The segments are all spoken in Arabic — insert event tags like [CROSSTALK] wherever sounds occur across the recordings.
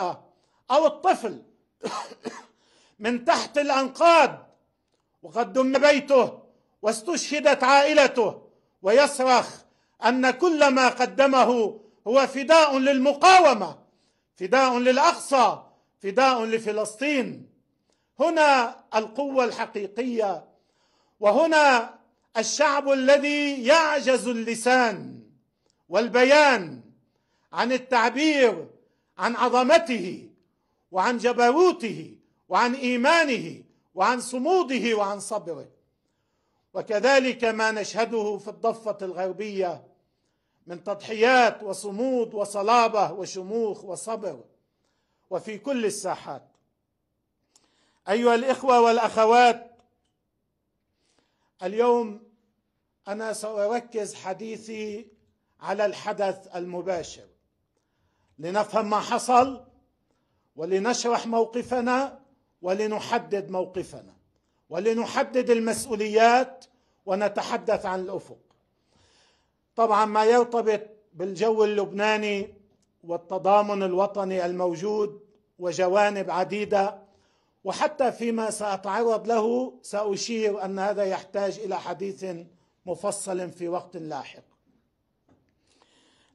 آه. أو الطفل من تحت الأنقاض وقد دم بيته واستشهدت عائلته ويصرخ أن كل ما قدمه هو فداء للمقاومة فداء للأقصى فداء لفلسطين هنا القوة الحقيقية وهنا الشعب الذي يعجز اللسان والبيان عن التعبير عن عظمته وعن جبروته وعن ايمانه وعن صموده وعن صبره وكذلك ما نشهده في الضفه الغربيه من تضحيات وصمود وصلابه وشموخ وصبر وفي كل الساحات ايها الاخوه والاخوات اليوم انا ساركز حديثي على الحدث المباشر لنفهم ما حصل ولنشرح موقفنا ولنحدد موقفنا ولنحدد المسؤوليات ونتحدث عن الافق طبعا ما يرتبط بالجو اللبناني والتضامن الوطني الموجود وجوانب عديده وحتى فيما ساتعرض له ساشير ان هذا يحتاج الى حديث مفصل في وقت لاحق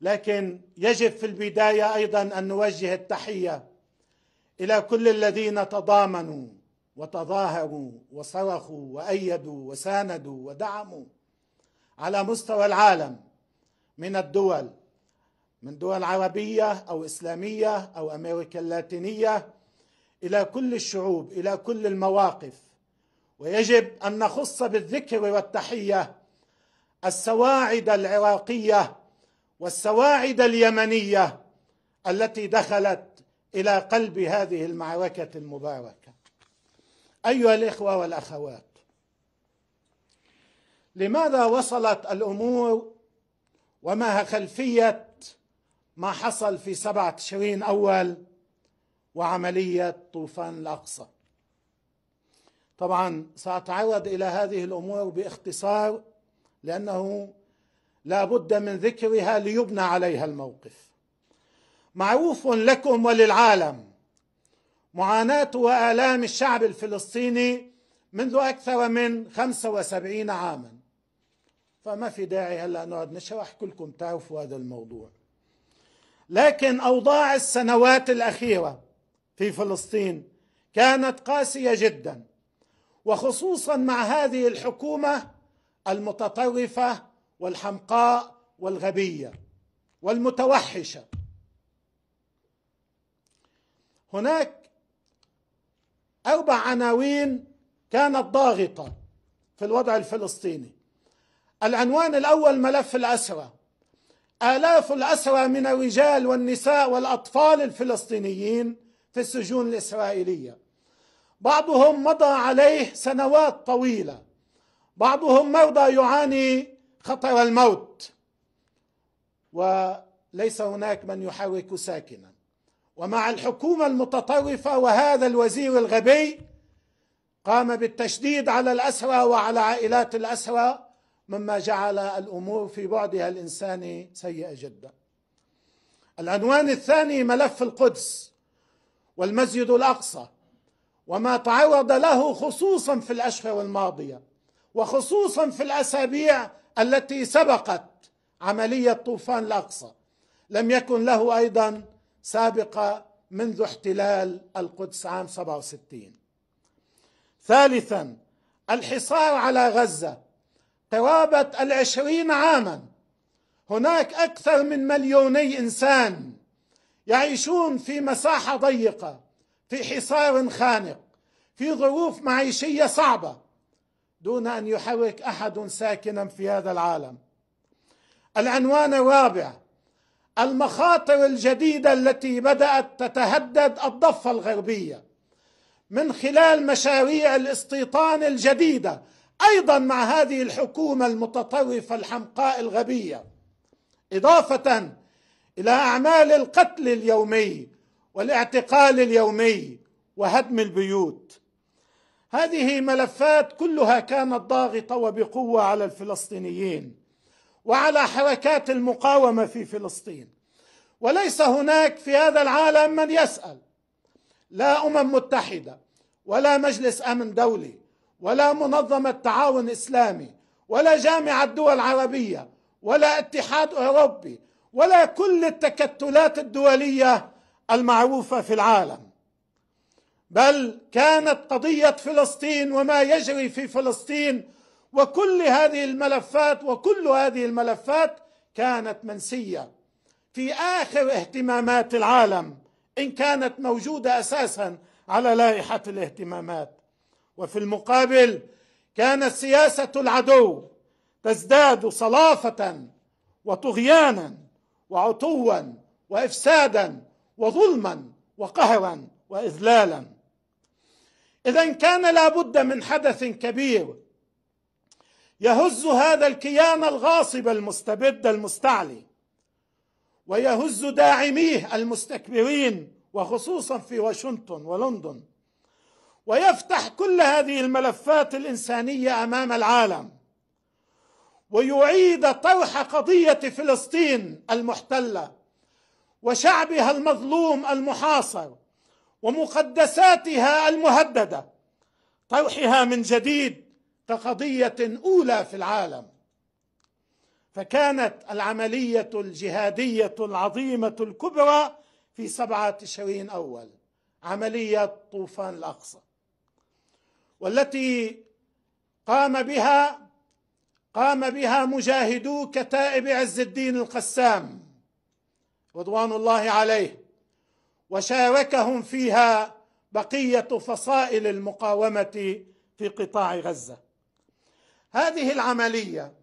لكن يجب في البدايه ايضا ان نوجه التحيه الى كل الذين تضامنوا وتظاهروا وصرخوا وايدوا وساندوا ودعموا على مستوى العالم من الدول من دول عربيه او اسلاميه او امريكا اللاتينيه الى كل الشعوب الى كل المواقف ويجب ان نخص بالذكر والتحيه السواعد العراقيه والسواعد اليمنيه التي دخلت الى قلب هذه المعركه المباركه ايها الاخوه والاخوات لماذا وصلت الامور وما هي خلفيه ما حصل في 7 تشرين اول وعمليه طوفان الاقصى طبعا ساتعرض الى هذه الامور باختصار لانه لا بد من ذكرها ليبنى عليها الموقف معروف لكم وللعالم معاناة وآلام الشعب الفلسطيني منذ أكثر من 75 عاما فما في داعي هلا نقعد نشرح كلكم تعرفوا هذا الموضوع لكن أوضاع السنوات الأخيرة في فلسطين كانت قاسية جدا وخصوصا مع هذه الحكومة المتطرفة والحمقاء والغبيه والمتوحشه هناك اربع عناوين كانت ضاغطه في الوضع الفلسطيني العنوان الاول ملف الاسرى آلاف الأسرى من الرجال والنساء والأطفال الفلسطينيين في السجون الإسرائيلية بعضهم مضى عليه سنوات طويلة بعضهم مرضى يعاني خطر الموت وليس هناك من يحرك ساكنا ومع الحكومه المتطرفه وهذا الوزير الغبي قام بالتشديد على الاسرى وعلى عائلات الاسرى مما جعل الامور في بعدها الانساني سيئه جدا. العنوان الثاني ملف القدس والمسجد الاقصى وما تعرض له خصوصا في الاشهر الماضيه وخصوصا في الاسابيع التي سبقت عمليه طوفان الاقصى لم يكن له ايضا سابقه منذ احتلال القدس عام 67 ثالثا الحصار على غزه قرابه العشرين عاما هناك اكثر من مليوني انسان يعيشون في مساحه ضيقه في حصار خانق في ظروف معيشيه صعبه دون ان يحرك احد ساكنا في هذا العالم العنوان الرابع المخاطر الجديده التي بدات تتهدد الضفه الغربيه من خلال مشاريع الاستيطان الجديده ايضا مع هذه الحكومه المتطرفه الحمقاء الغبيه اضافه الى اعمال القتل اليومي والاعتقال اليومي وهدم البيوت هذه ملفات كلها كانت ضاغطه وبقوه على الفلسطينيين وعلى حركات المقاومه في فلسطين وليس هناك في هذا العالم من يسال لا امم متحده ولا مجلس امن دولي ولا منظمه تعاون اسلامي ولا جامعه دول عربيه ولا اتحاد اوروبي ولا كل التكتلات الدوليه المعروفه في العالم بل كانت قضيه فلسطين وما يجري في فلسطين وكل هذه الملفات وكل هذه الملفات كانت منسيه في اخر اهتمامات العالم ان كانت موجوده اساسا على لائحه الاهتمامات وفي المقابل كانت سياسه العدو تزداد صلافه وطغيانا وعتوا وافسادا وظلما وقهرا واذلالا اذا كان لابد من حدث كبير يهز هذا الكيان الغاصب المستبد المستعلي ويهز داعميه المستكبرين وخصوصا في واشنطن ولندن ويفتح كل هذه الملفات الانسانيه امام العالم ويعيد طرح قضيه فلسطين المحتله وشعبها المظلوم المحاصر ومقدساتها المهدده طرحها من جديد كقضيه اولى في العالم فكانت العمليه الجهاديه العظيمه الكبرى في تشرين اول عمليه طوفان الاقصى والتي قام بها قام بها مجاهدو كتائب عز الدين القسام رضوان الله عليه وشاركهم فيها بقيه فصائل المقاومه في قطاع غزه هذه العمليه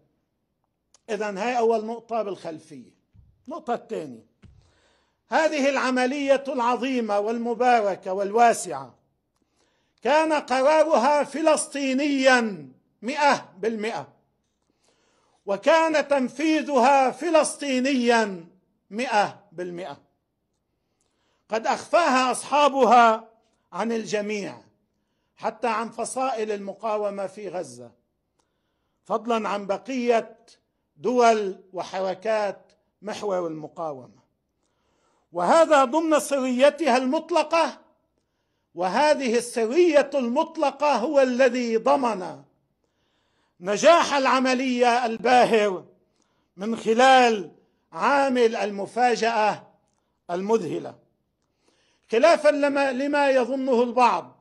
اذا هي اول نقطه بالخلفيه النقطه الثانيه هذه العمليه العظيمه والمباركه والواسعه كان قرارها فلسطينيا مئه بالمئه وكان تنفيذها فلسطينيا مئه بالمئه قد اخفاها اصحابها عن الجميع حتى عن فصائل المقاومه في غزه فضلا عن بقيه دول وحركات محور المقاومه وهذا ضمن سريتها المطلقه وهذه السريه المطلقه هو الذي ضمن نجاح العمليه الباهر من خلال عامل المفاجاه المذهله خلافا لما, لما يظنه البعض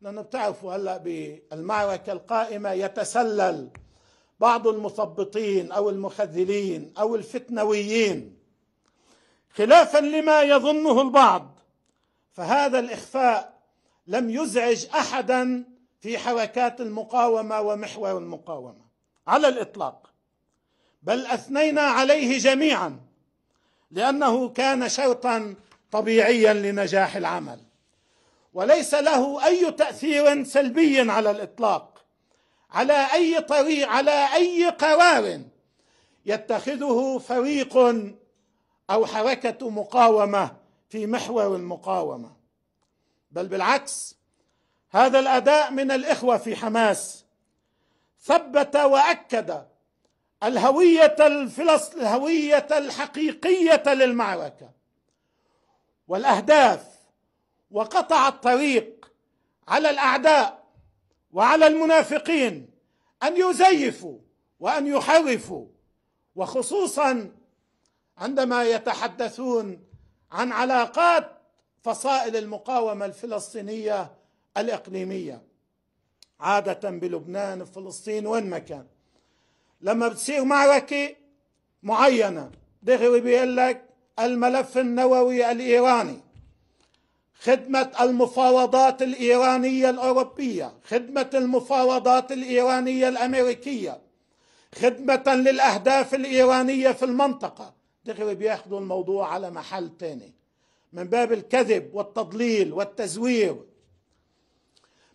لأنه بتعرفوا هلأ بالمعركة القائمة يتسلل بعض المثبطين أو المخذلين أو الفتنويين خلافا لما يظنه البعض فهذا الإخفاء لم يزعج أحدا في حركات المقاومة ومحور المقاومة على الإطلاق بل أثنينا عليه جميعا لأنه كان شرطا طبيعيا لنجاح العمل وليس له اي تاثير سلبي على الاطلاق على اي طريق على اي قرار يتخذه فريق او حركه مقاومه في محور المقاومه بل بالعكس هذا الاداء من الاخوه في حماس ثبت واكد الهويه الفلسطينيه الهويه الحقيقيه للمعركه والاهداف وقطع الطريق على الاعداء وعلى المنافقين ان يزيفوا وان يحرفوا وخصوصا عندما يتحدثون عن علاقات فصائل المقاومه الفلسطينيه الاقليميه عاده بلبنان فلسطين وين مكان لما بتصير معركه معينه دغري بيقول لك الملف النووي الايراني خدمه المفاوضات الايرانيه الاوروبيه خدمه المفاوضات الايرانيه الامريكيه خدمه للاهداف الايرانيه في المنطقه دغري بياخذوا الموضوع على محل تاني من باب الكذب والتضليل والتزوير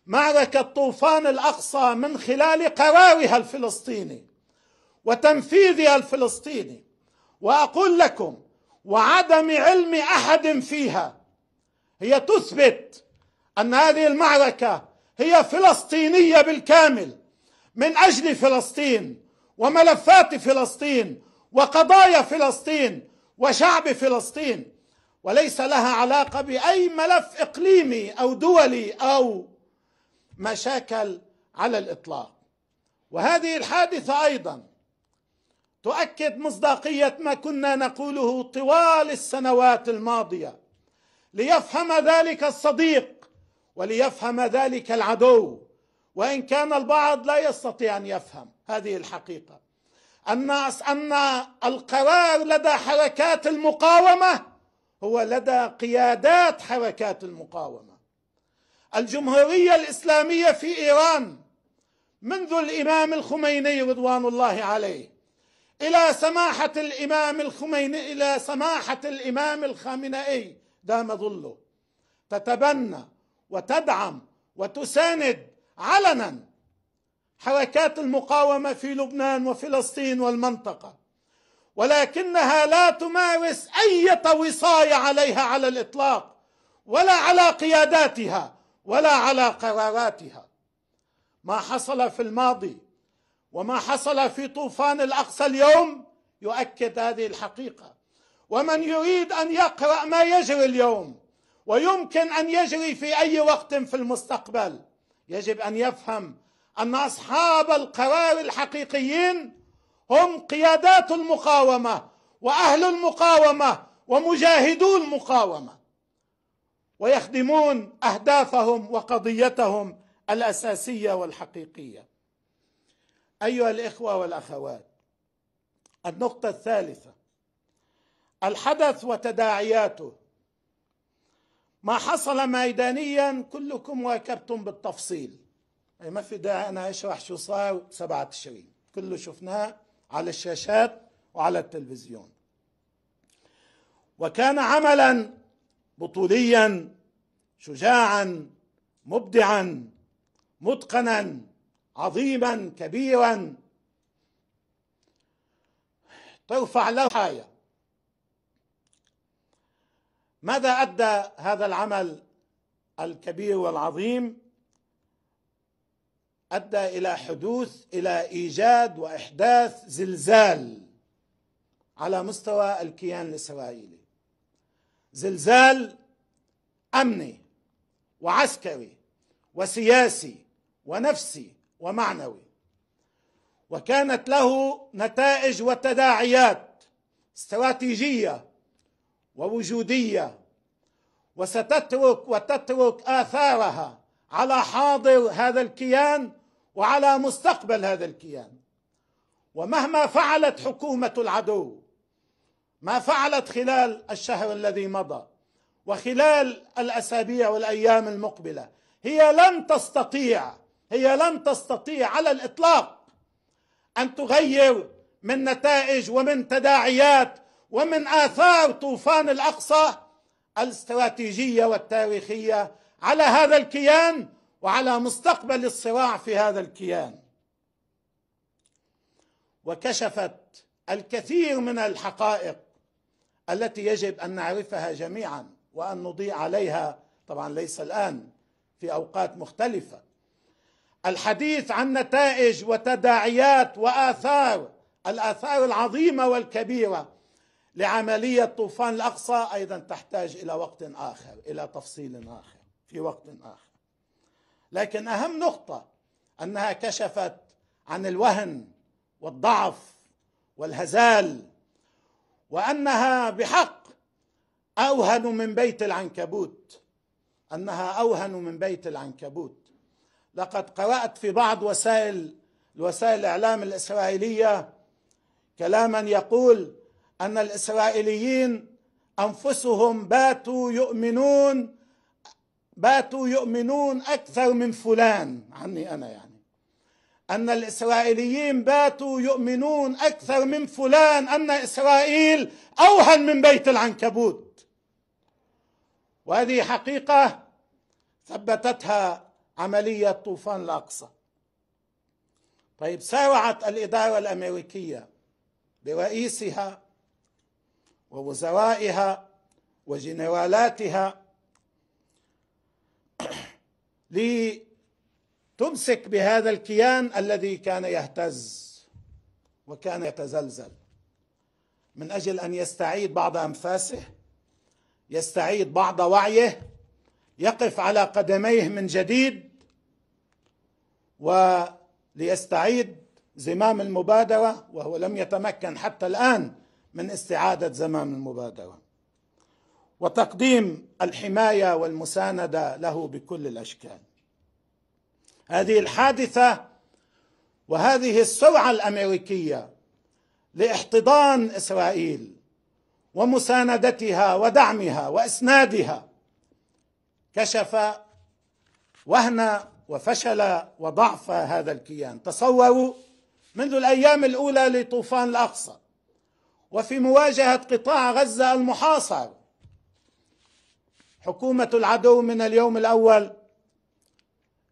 معركة طوفان الأقصى من خلال قرارها الفلسطيني وتنفيذها الفلسطيني وأقول لكم وعدم علم احد فيها هي تثبت ان هذه المعركه هي فلسطينيه بالكامل من اجل فلسطين وملفات فلسطين وقضايا فلسطين وشعب فلسطين وليس لها علاقه باي ملف اقليمي او دولي او مشاكل على الاطلاق وهذه الحادثه ايضا تؤكد مصداقيه ما كنا نقوله طوال السنوات الماضيه ليفهم ذلك الصديق وليفهم ذلك العدو وان كان البعض لا يستطيع ان يفهم هذه الحقيقه ان ان القرار لدى حركات المقاومه هو لدى قيادات حركات المقاومه الجمهوريه الاسلاميه في ايران منذ الامام الخميني رضوان الله عليه الى سماحه الامام الخميني الى سماحه الامام الخامنئي دام ظله تتبنى وتدعم وتساند علنا حركات المقاومه في لبنان وفلسطين والمنطقه ولكنها لا تمارس اي وصايه عليها على الاطلاق ولا على قياداتها ولا على قراراتها ما حصل في الماضي وما حصل في طوفان الاقصى اليوم يؤكد هذه الحقيقه ومن يريد ان يقرا ما يجري اليوم ويمكن ان يجري في اي وقت في المستقبل يجب ان يفهم ان اصحاب القرار الحقيقيين هم قيادات المقاومه واهل المقاومه ومجاهدو المقاومه ويخدمون اهدافهم وقضيتهم الاساسيه والحقيقيه ايها الاخوه والاخوات النقطه الثالثه الحدث وتداعياته ما حصل ميدانيا كلكم واكبتم بالتفصيل أي ما في داعي انا اشرح شو صار 7 تشرين كله شفناه على الشاشات وعلى التلفزيون وكان عملا بطوليا شجاعا مبدعا متقنا عظيما كبيرا ترفع له حاية ماذا أدى هذا العمل الكبير والعظيم أدى إلى حدوث إلى إيجاد وإحداث زلزال على مستوى الكيان الإسرائيلي زلزال أمني وعسكري وسياسي ونفسي ومعنوي وكانت له نتائج وتداعيات استراتيجيه ووجوديه وستترك وتترك اثارها على حاضر هذا الكيان وعلى مستقبل هذا الكيان ومهما فعلت حكومه العدو ما فعلت خلال الشهر الذي مضى وخلال الاسابيع والايام المقبله هي لن تستطيع هي لن تستطيع على الاطلاق ان تغير من نتائج ومن تداعيات ومن اثار طوفان الاقصى الاستراتيجيه والتاريخيه على هذا الكيان وعلى مستقبل الصراع في هذا الكيان وكشفت الكثير من الحقائق التي يجب ان نعرفها جميعا وان نضيء عليها طبعا ليس الان في اوقات مختلفه الحديث عن نتائج وتداعيات واثار الاثار العظيمه والكبيره لعمليه طوفان الاقصى ايضا تحتاج الى وقت اخر الى تفصيل اخر في وقت اخر لكن اهم نقطه انها كشفت عن الوهن والضعف والهزال وانها بحق اوهن من بيت العنكبوت انها اوهن من بيت العنكبوت لقد قرأت في بعض وسائل وسائل الإعلام الإسرائيلية كلاما يقول أن الإسرائيليين أنفسهم باتوا يؤمنون باتوا يؤمنون أكثر من فلان عني أنا يعني أن الإسرائيليين باتوا يؤمنون أكثر من فلان أن إسرائيل أوهن من بيت العنكبوت وهذه حقيقة ثبتتها عملية طوفان الأقصى طيب سارعت الإدارة الأمريكية برئيسها ووزرائها وجنرالاتها [CLEARS THROAT] لتمسك بهذا الكيان الذي كان يهتز وكان يتزلزل من اجل ان يستعيد بعض انفاسه يستعيد بعض وعيه يقف على قدميه من جديد وليستعيد زمام المبادرة وهو لم يتمكن حتى الآن من استعادة زمام المبادرة وتقديم الحماية والمساندة له بكل الأشكال هذه الحادثة وهذه السرعة الأمريكية لاحتضان إسرائيل ومساندتها ودعمها وإسنادها كشف وهن وفشل وضعف هذا الكيان تصوروا منذ الايام الاولى لطوفان الاقصى وفي مواجهه قطاع غزه المحاصر حكومه العدو من اليوم الاول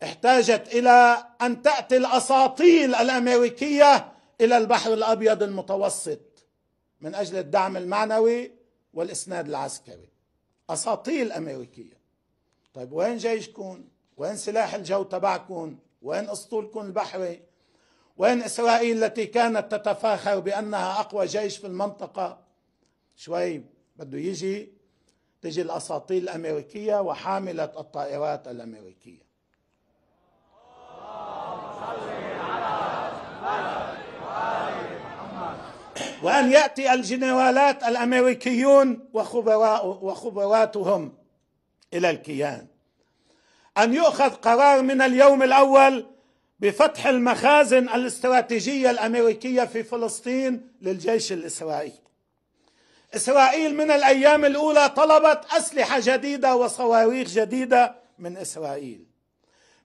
احتاجت الى ان تاتي الاساطيل الامريكيه الى البحر الابيض المتوسط من اجل الدعم المعنوي والاسناد العسكري اساطيل امريكيه طيب وين جيشكم وين سلاح الجو تبعكم وين اسطولكم البحري وين اسرائيل التي كانت تتفاخر بانها اقوى جيش في المنطقه شوي بده يجي تجي الاساطيل الامريكيه وحامله الطائرات الامريكيه وأن يأتي الجنرالات الأمريكيون وخبراء وخبراتهم إلى الكيان أن يؤخذ قرار من اليوم الأول بفتح المخازن الاستراتيجية الأمريكية في فلسطين للجيش الإسرائيلي إسرائيل من الأيام الأولى طلبت أسلحة جديدة وصواريخ جديدة من إسرائيل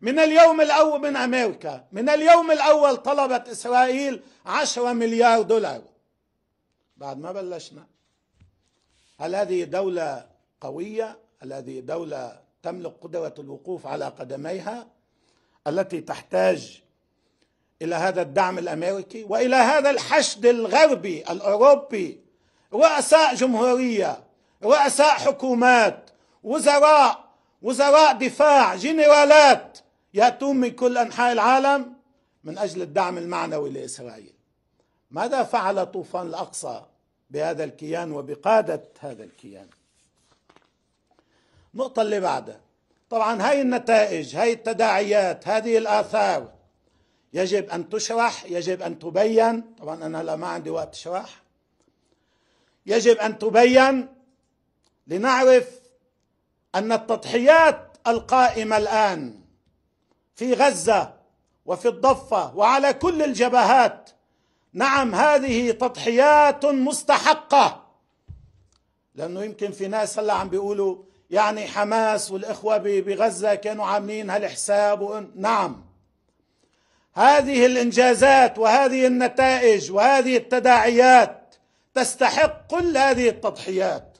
من اليوم الأول من أمريكا من اليوم الأول طلبت إسرائيل عشرة مليار دولار بعد ما بلشنا هل هذه دولة قوية؟ هل هذه دولة تملك قدرة الوقوف على قدميها التي تحتاج إلى هذا الدعم الأمريكي وإلى هذا الحشد الغربي الأوروبي رؤساء جمهورية رؤساء حكومات وزراء وزراء دفاع جنرالات يأتون من كل أنحاء العالم من أجل الدعم المعنوي لإسرائيل ماذا فعل طوفان الأقصى بهذا الكيان وبقادة هذا الكيان النقطة اللي بعدها طبعا هاي النتائج هاي التداعيات هذه الآثار يجب أن تشرح يجب أن تبين طبعا أنا لا ما عندي وقت شرح يجب أن تبين لنعرف أن التضحيات القائمة الآن في غزة وفي الضفة وعلى كل الجبهات نعم هذه تضحيات مستحقة لأنه يمكن في ناس هلا عم بيقولوا يعني حماس والإخوة بغزة كانوا عاملين هالحساب نعم هذه الإنجازات وهذه النتائج وهذه التداعيات تستحق كل هذه التضحيات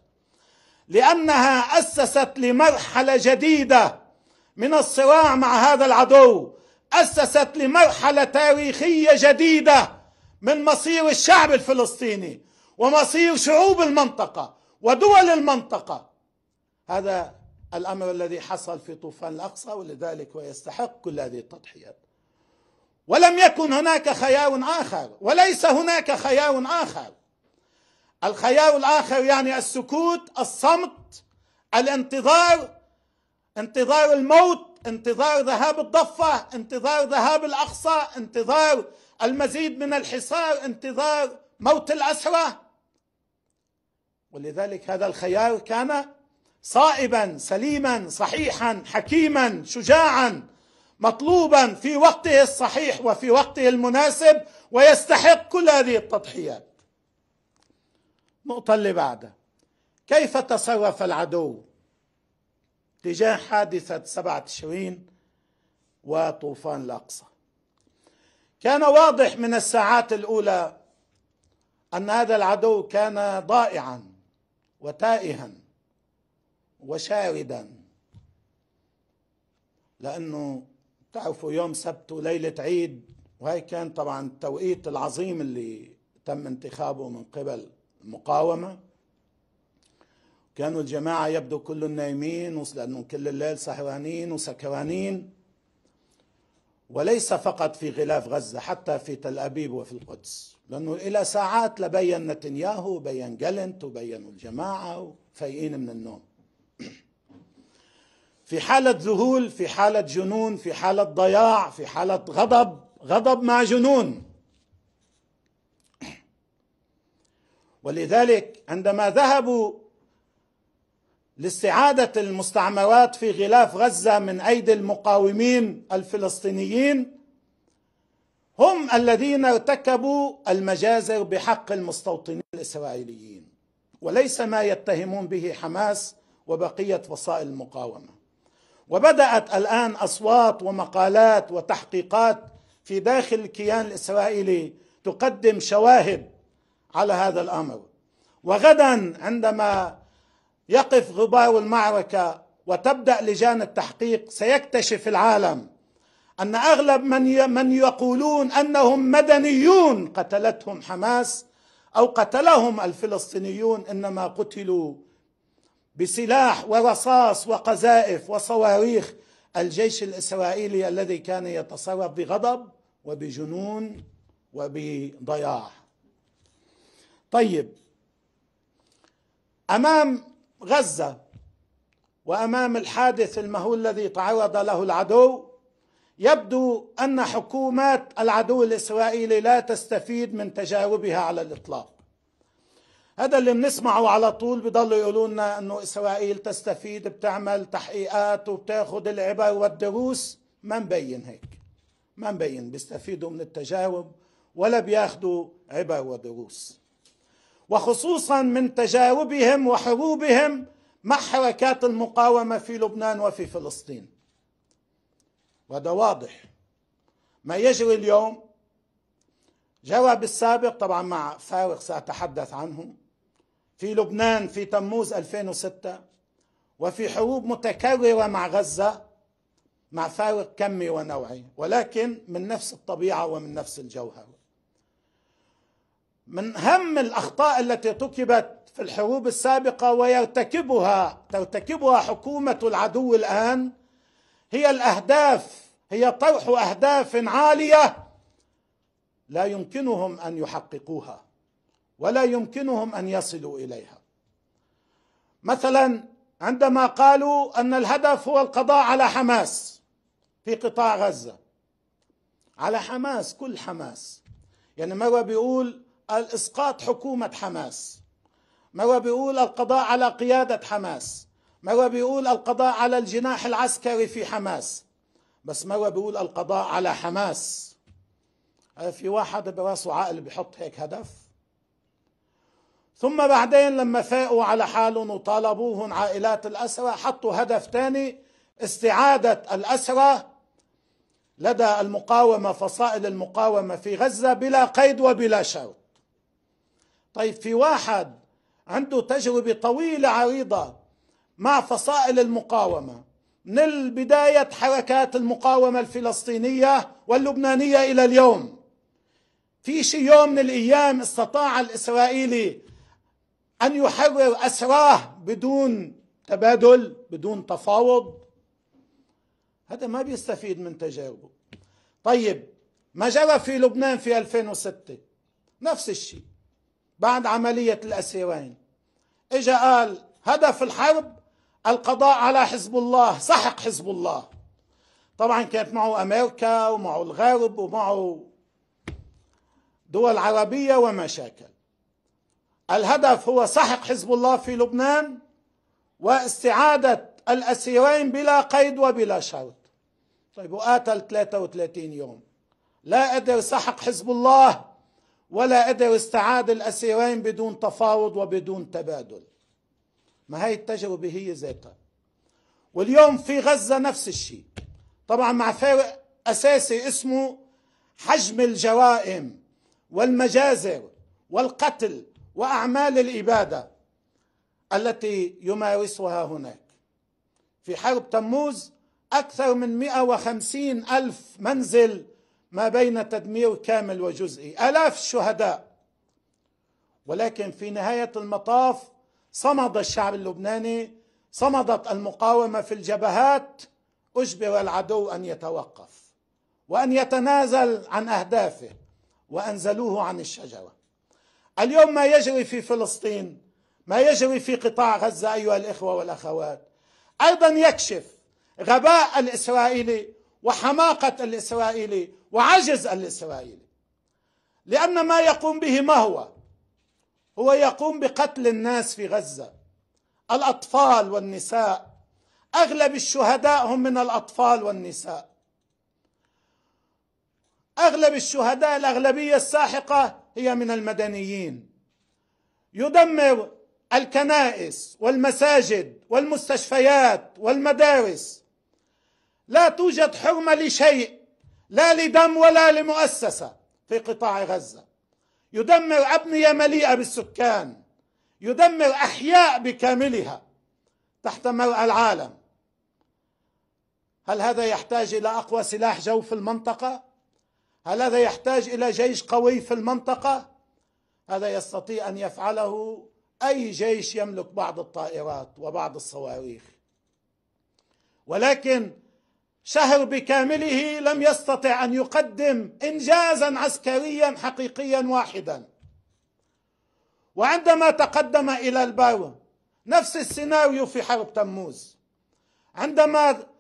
لأنها أسست لمرحلة جديدة من الصراع مع هذا العدو أسست لمرحلة تاريخية جديدة من مصير الشعب الفلسطيني ومصير شعوب المنطقة ودول المنطقة هذا الأمر الذي حصل في طوفان الأقصى ولذلك ويستحق كل هذه التضحيات ولم يكن هناك خيار آخر وليس هناك خيار آخر الخيار الآخر يعني السكوت الصمت الانتظار انتظار الموت انتظار ذهاب الضفة انتظار ذهاب الأقصى انتظار المزيد من الحصار انتظار موت الأسرة ولذلك هذا الخيار كان صائبا سليما صحيحا حكيما شجاعا مطلوبا في وقته الصحيح وفي وقته المناسب ويستحق كل هذه التضحيات النقطة اللي بعدها كيف تصرف العدو تجاه حادثة سبعة تشرين وطوفان الأقصى كان واضح من الساعات الأولى أن هذا العدو كان ضائعا وتائها وشاردا لأنه تعرفوا يوم سبت وليلة عيد وهي كان طبعا التوقيت العظيم اللي تم انتخابه من قبل المقاومة كانوا الجماعة يبدو كل النايمين لأنه كل الليل سهرانين وسكرانين وليس فقط في غلاف غزة حتى في تل أبيب وفي القدس لأنه إلى ساعات لبين نتنياهو وبين جالنت وبينوا الجماعة فايقين من النوم في حالة ذهول في حالة جنون في حالة ضياع في حالة غضب غضب مع جنون ولذلك عندما ذهبوا لاستعادة المستعمرات في غلاف غزة من أيدي المقاومين الفلسطينيين هم الذين ارتكبوا المجازر بحق المستوطنين الإسرائيليين وليس ما يتهمون به حماس وبقية فصائل المقاومة وبدات الان اصوات ومقالات وتحقيقات في داخل الكيان الاسرائيلي تقدم شواهد على هذا الامر وغدا عندما يقف غبار المعركه وتبدا لجان التحقيق سيكتشف العالم ان اغلب من من يقولون انهم مدنيون قتلتهم حماس او قتلهم الفلسطينيون انما قتلوا بسلاح ورصاص وقذائف وصواريخ الجيش الاسرائيلي الذي كان يتصرف بغضب وبجنون وبضياع. طيب امام غزه وامام الحادث المهول الذي تعرض له العدو يبدو ان حكومات العدو الاسرائيلي لا تستفيد من تجاربها على الاطلاق. هذا اللي بنسمعه على طول بضلوا يقولوا لنا انه اسرائيل تستفيد بتعمل تحقيقات وبتاخذ العبر والدروس ما مبين هيك ما مبين بيستفيدوا من التجارب ولا بياخذوا عبر ودروس وخصوصا من تجاربهم وحروبهم مع حركات المقاومه في لبنان وفي فلسطين وهذا واضح ما يجري اليوم جرى بالسابق طبعا مع فارق سأتحدث عنه في لبنان في تموز 2006 وفي حروب متكررة مع غزة مع فارق كمي ونوعي ولكن من نفس الطبيعة ومن نفس الجوهر من هم الأخطاء التي ارتكبت في الحروب السابقة ويرتكبها ترتكبها حكومة العدو الآن هي الأهداف هي طرح أهداف عالية لا يمكنهم أن يحققوها ولا يمكنهم ان يصلوا اليها مثلا عندما قالوا ان الهدف هو القضاء على حماس في قطاع غزه على حماس كل حماس يعني مره بيقول الاسقاط حكومه حماس مره بيقول القضاء على قياده حماس مره بيقول القضاء على الجناح العسكري في حماس بس مره بيقول القضاء على حماس في واحد براسه عقل بيحط هيك هدف ثم بعدين لما فاقوا على حالهم وطالبوهم عائلات الأسرى حطوا هدف ثاني استعادة الأسرى لدى المقاومة فصائل المقاومة في غزة بلا قيد وبلا شرط طيب في واحد عنده تجربة طويلة عريضة مع فصائل المقاومة من بداية حركات المقاومة الفلسطينية واللبنانية إلى اليوم في شي يوم من الأيام استطاع الإسرائيلي ان يحرر اسراه بدون تبادل بدون تفاوض هذا ما بيستفيد من تجاربه طيب ما جرى في لبنان في 2006 نفس الشيء بعد عملية الأسيرين إجا قال هدف الحرب القضاء على حزب الله سحق حزب الله طبعا كانت معه أمريكا ومعه الغرب ومعه دول عربية ومشاكل الهدف هو سحق حزب الله في لبنان واستعادة الأسيرين بلا قيد وبلا شرط طيب وقاتل 33 يوم لا قدر سحق حزب الله ولا قدر استعاد الأسيرين بدون تفاوض وبدون تبادل ما هي التجربة هي ذاتها واليوم في غزة نفس الشيء طبعا مع فارق أساسي اسمه حجم الجرائم والمجازر والقتل واعمال الاباده التي يمارسها هناك في حرب تموز اكثر من 150 الف منزل ما بين تدمير كامل وجزئي الاف الشهداء ولكن في نهايه المطاف صمد الشعب اللبناني صمدت المقاومه في الجبهات اجبر العدو ان يتوقف وان يتنازل عن اهدافه وانزلوه عن الشجره اليوم ما يجري في فلسطين ما يجري في قطاع غزه ايها الاخوه والاخوات ايضا يكشف غباء الاسرائيلي وحماقه الاسرائيلي وعجز الاسرائيلي لان ما يقوم به ما هو هو يقوم بقتل الناس في غزه الاطفال والنساء اغلب الشهداء هم من الاطفال والنساء اغلب الشهداء الاغلبيه الساحقه هي من المدنيين يدمر الكنائس والمساجد والمستشفيات والمدارس لا توجد حرمه لشيء لا لدم ولا لمؤسسه في قطاع غزه يدمر ابنيه مليئه بالسكان يدمر احياء بكاملها تحت مرأى العالم هل هذا يحتاج الى اقوى سلاح جو في المنطقه هل هذا يحتاج الى جيش قوي في المنطقه هذا يستطيع ان يفعله اي جيش يملك بعض الطائرات وبعض الصواريخ ولكن شهر بكامله لم يستطع ان يقدم انجازا عسكريا حقيقيا واحدا وعندما تقدم الى البر نفس السيناريو في حرب تموز عندما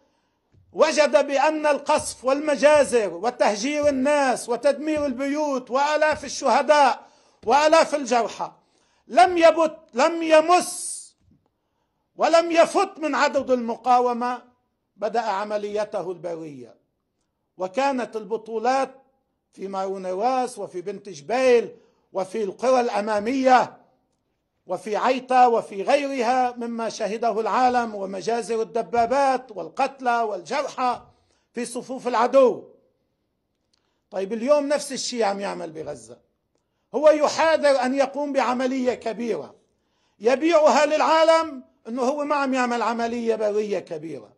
وجد بأن القصف والمجازر وتهجير الناس وتدمير البيوت وآلاف الشهداء وآلاف الجرحى لم يبت لم يمس ولم يفت من عدد المقاومة بدأ عمليته البرية وكانت البطولات في راس وفي بنت جبيل وفي القرى الأمامية وفي عيتا وفي غيرها مما شهده العالم ومجازر الدبابات والقتلى والجرحى في صفوف العدو طيب اليوم نفس الشيء عم يعمل بغزة هو يحاذر أن يقوم بعملية كبيرة يبيعها للعالم أنه هو ما عم يعمل عملية برية كبيرة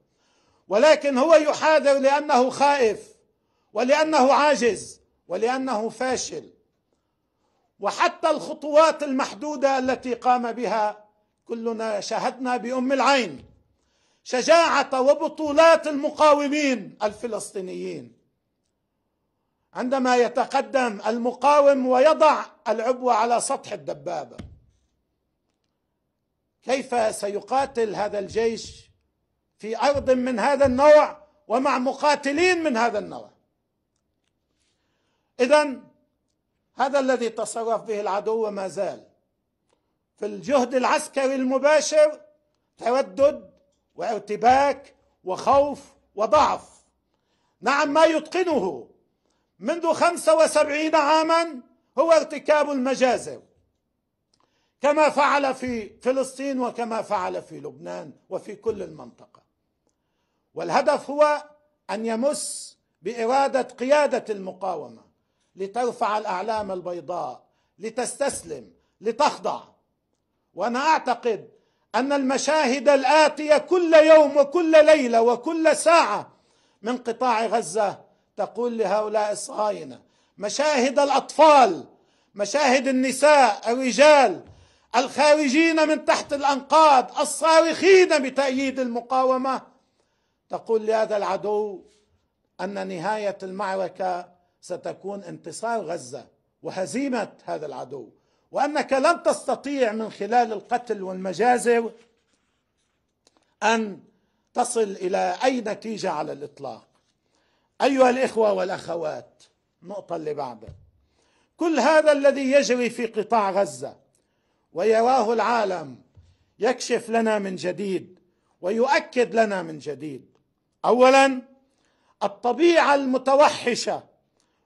ولكن هو يحاذر لأنه خائف ولأنه عاجز ولأنه فاشل وحتى الخطوات المحدوده التي قام بها كلنا شاهدنا بام العين شجاعه وبطولات المقاومين الفلسطينيين عندما يتقدم المقاوم ويضع العبوه على سطح الدبابه كيف سيقاتل هذا الجيش في ارض من هذا النوع ومع مقاتلين من هذا النوع اذا هذا الذي تصرف به العدو وما زال في الجهد العسكري المباشر تردد وارتباك وخوف وضعف نعم ما يتقنه منذ خمسة وسبعين عاما هو ارتكاب المجازر كما فعل في فلسطين وكما فعل في لبنان وفي كل المنطقة والهدف هو أن يمس بإرادة قيادة المقاومة لترفع الاعلام البيضاء لتستسلم لتخضع وانا اعتقد ان المشاهد الاتيه كل يوم وكل ليله وكل ساعه من قطاع غزه تقول لهؤلاء الصهاينه مشاهد الاطفال مشاهد النساء الرجال الخارجين من تحت الانقاض الصارخين بتاييد المقاومه تقول لهذا العدو ان نهايه المعركه ستكون انتصار غزه وهزيمه هذا العدو وانك لن تستطيع من خلال القتل والمجازر ان تصل الى اي نتيجه على الاطلاق ايها الاخوه والاخوات النقطه اللي بعدها كل هذا الذي يجري في قطاع غزه ويراه العالم يكشف لنا من جديد ويؤكد لنا من جديد اولا الطبيعه المتوحشه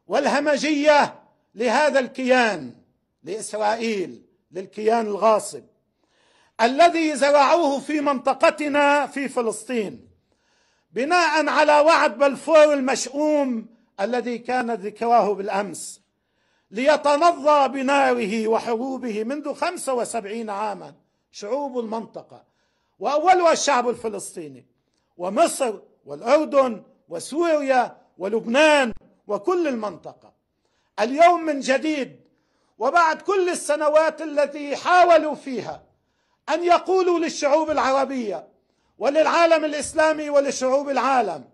والهمجيه لهذا الكيان لاسرائيل للكيان الغاصب الذي زرعوه في منطقتنا في فلسطين بناء على وعد بلفور المشؤوم الذي كان ذكراه بالامس ليتنظى بناره وحروبه منذ 75 عاما شعوب المنطقه واولها الشعب الفلسطيني ومصر والاردن وسوريا ولبنان وكل المنطقة اليوم من جديد وبعد كل السنوات التي حاولوا فيها أن يقولوا للشعوب العربية وللعالم الإسلامي ولشعوب العالم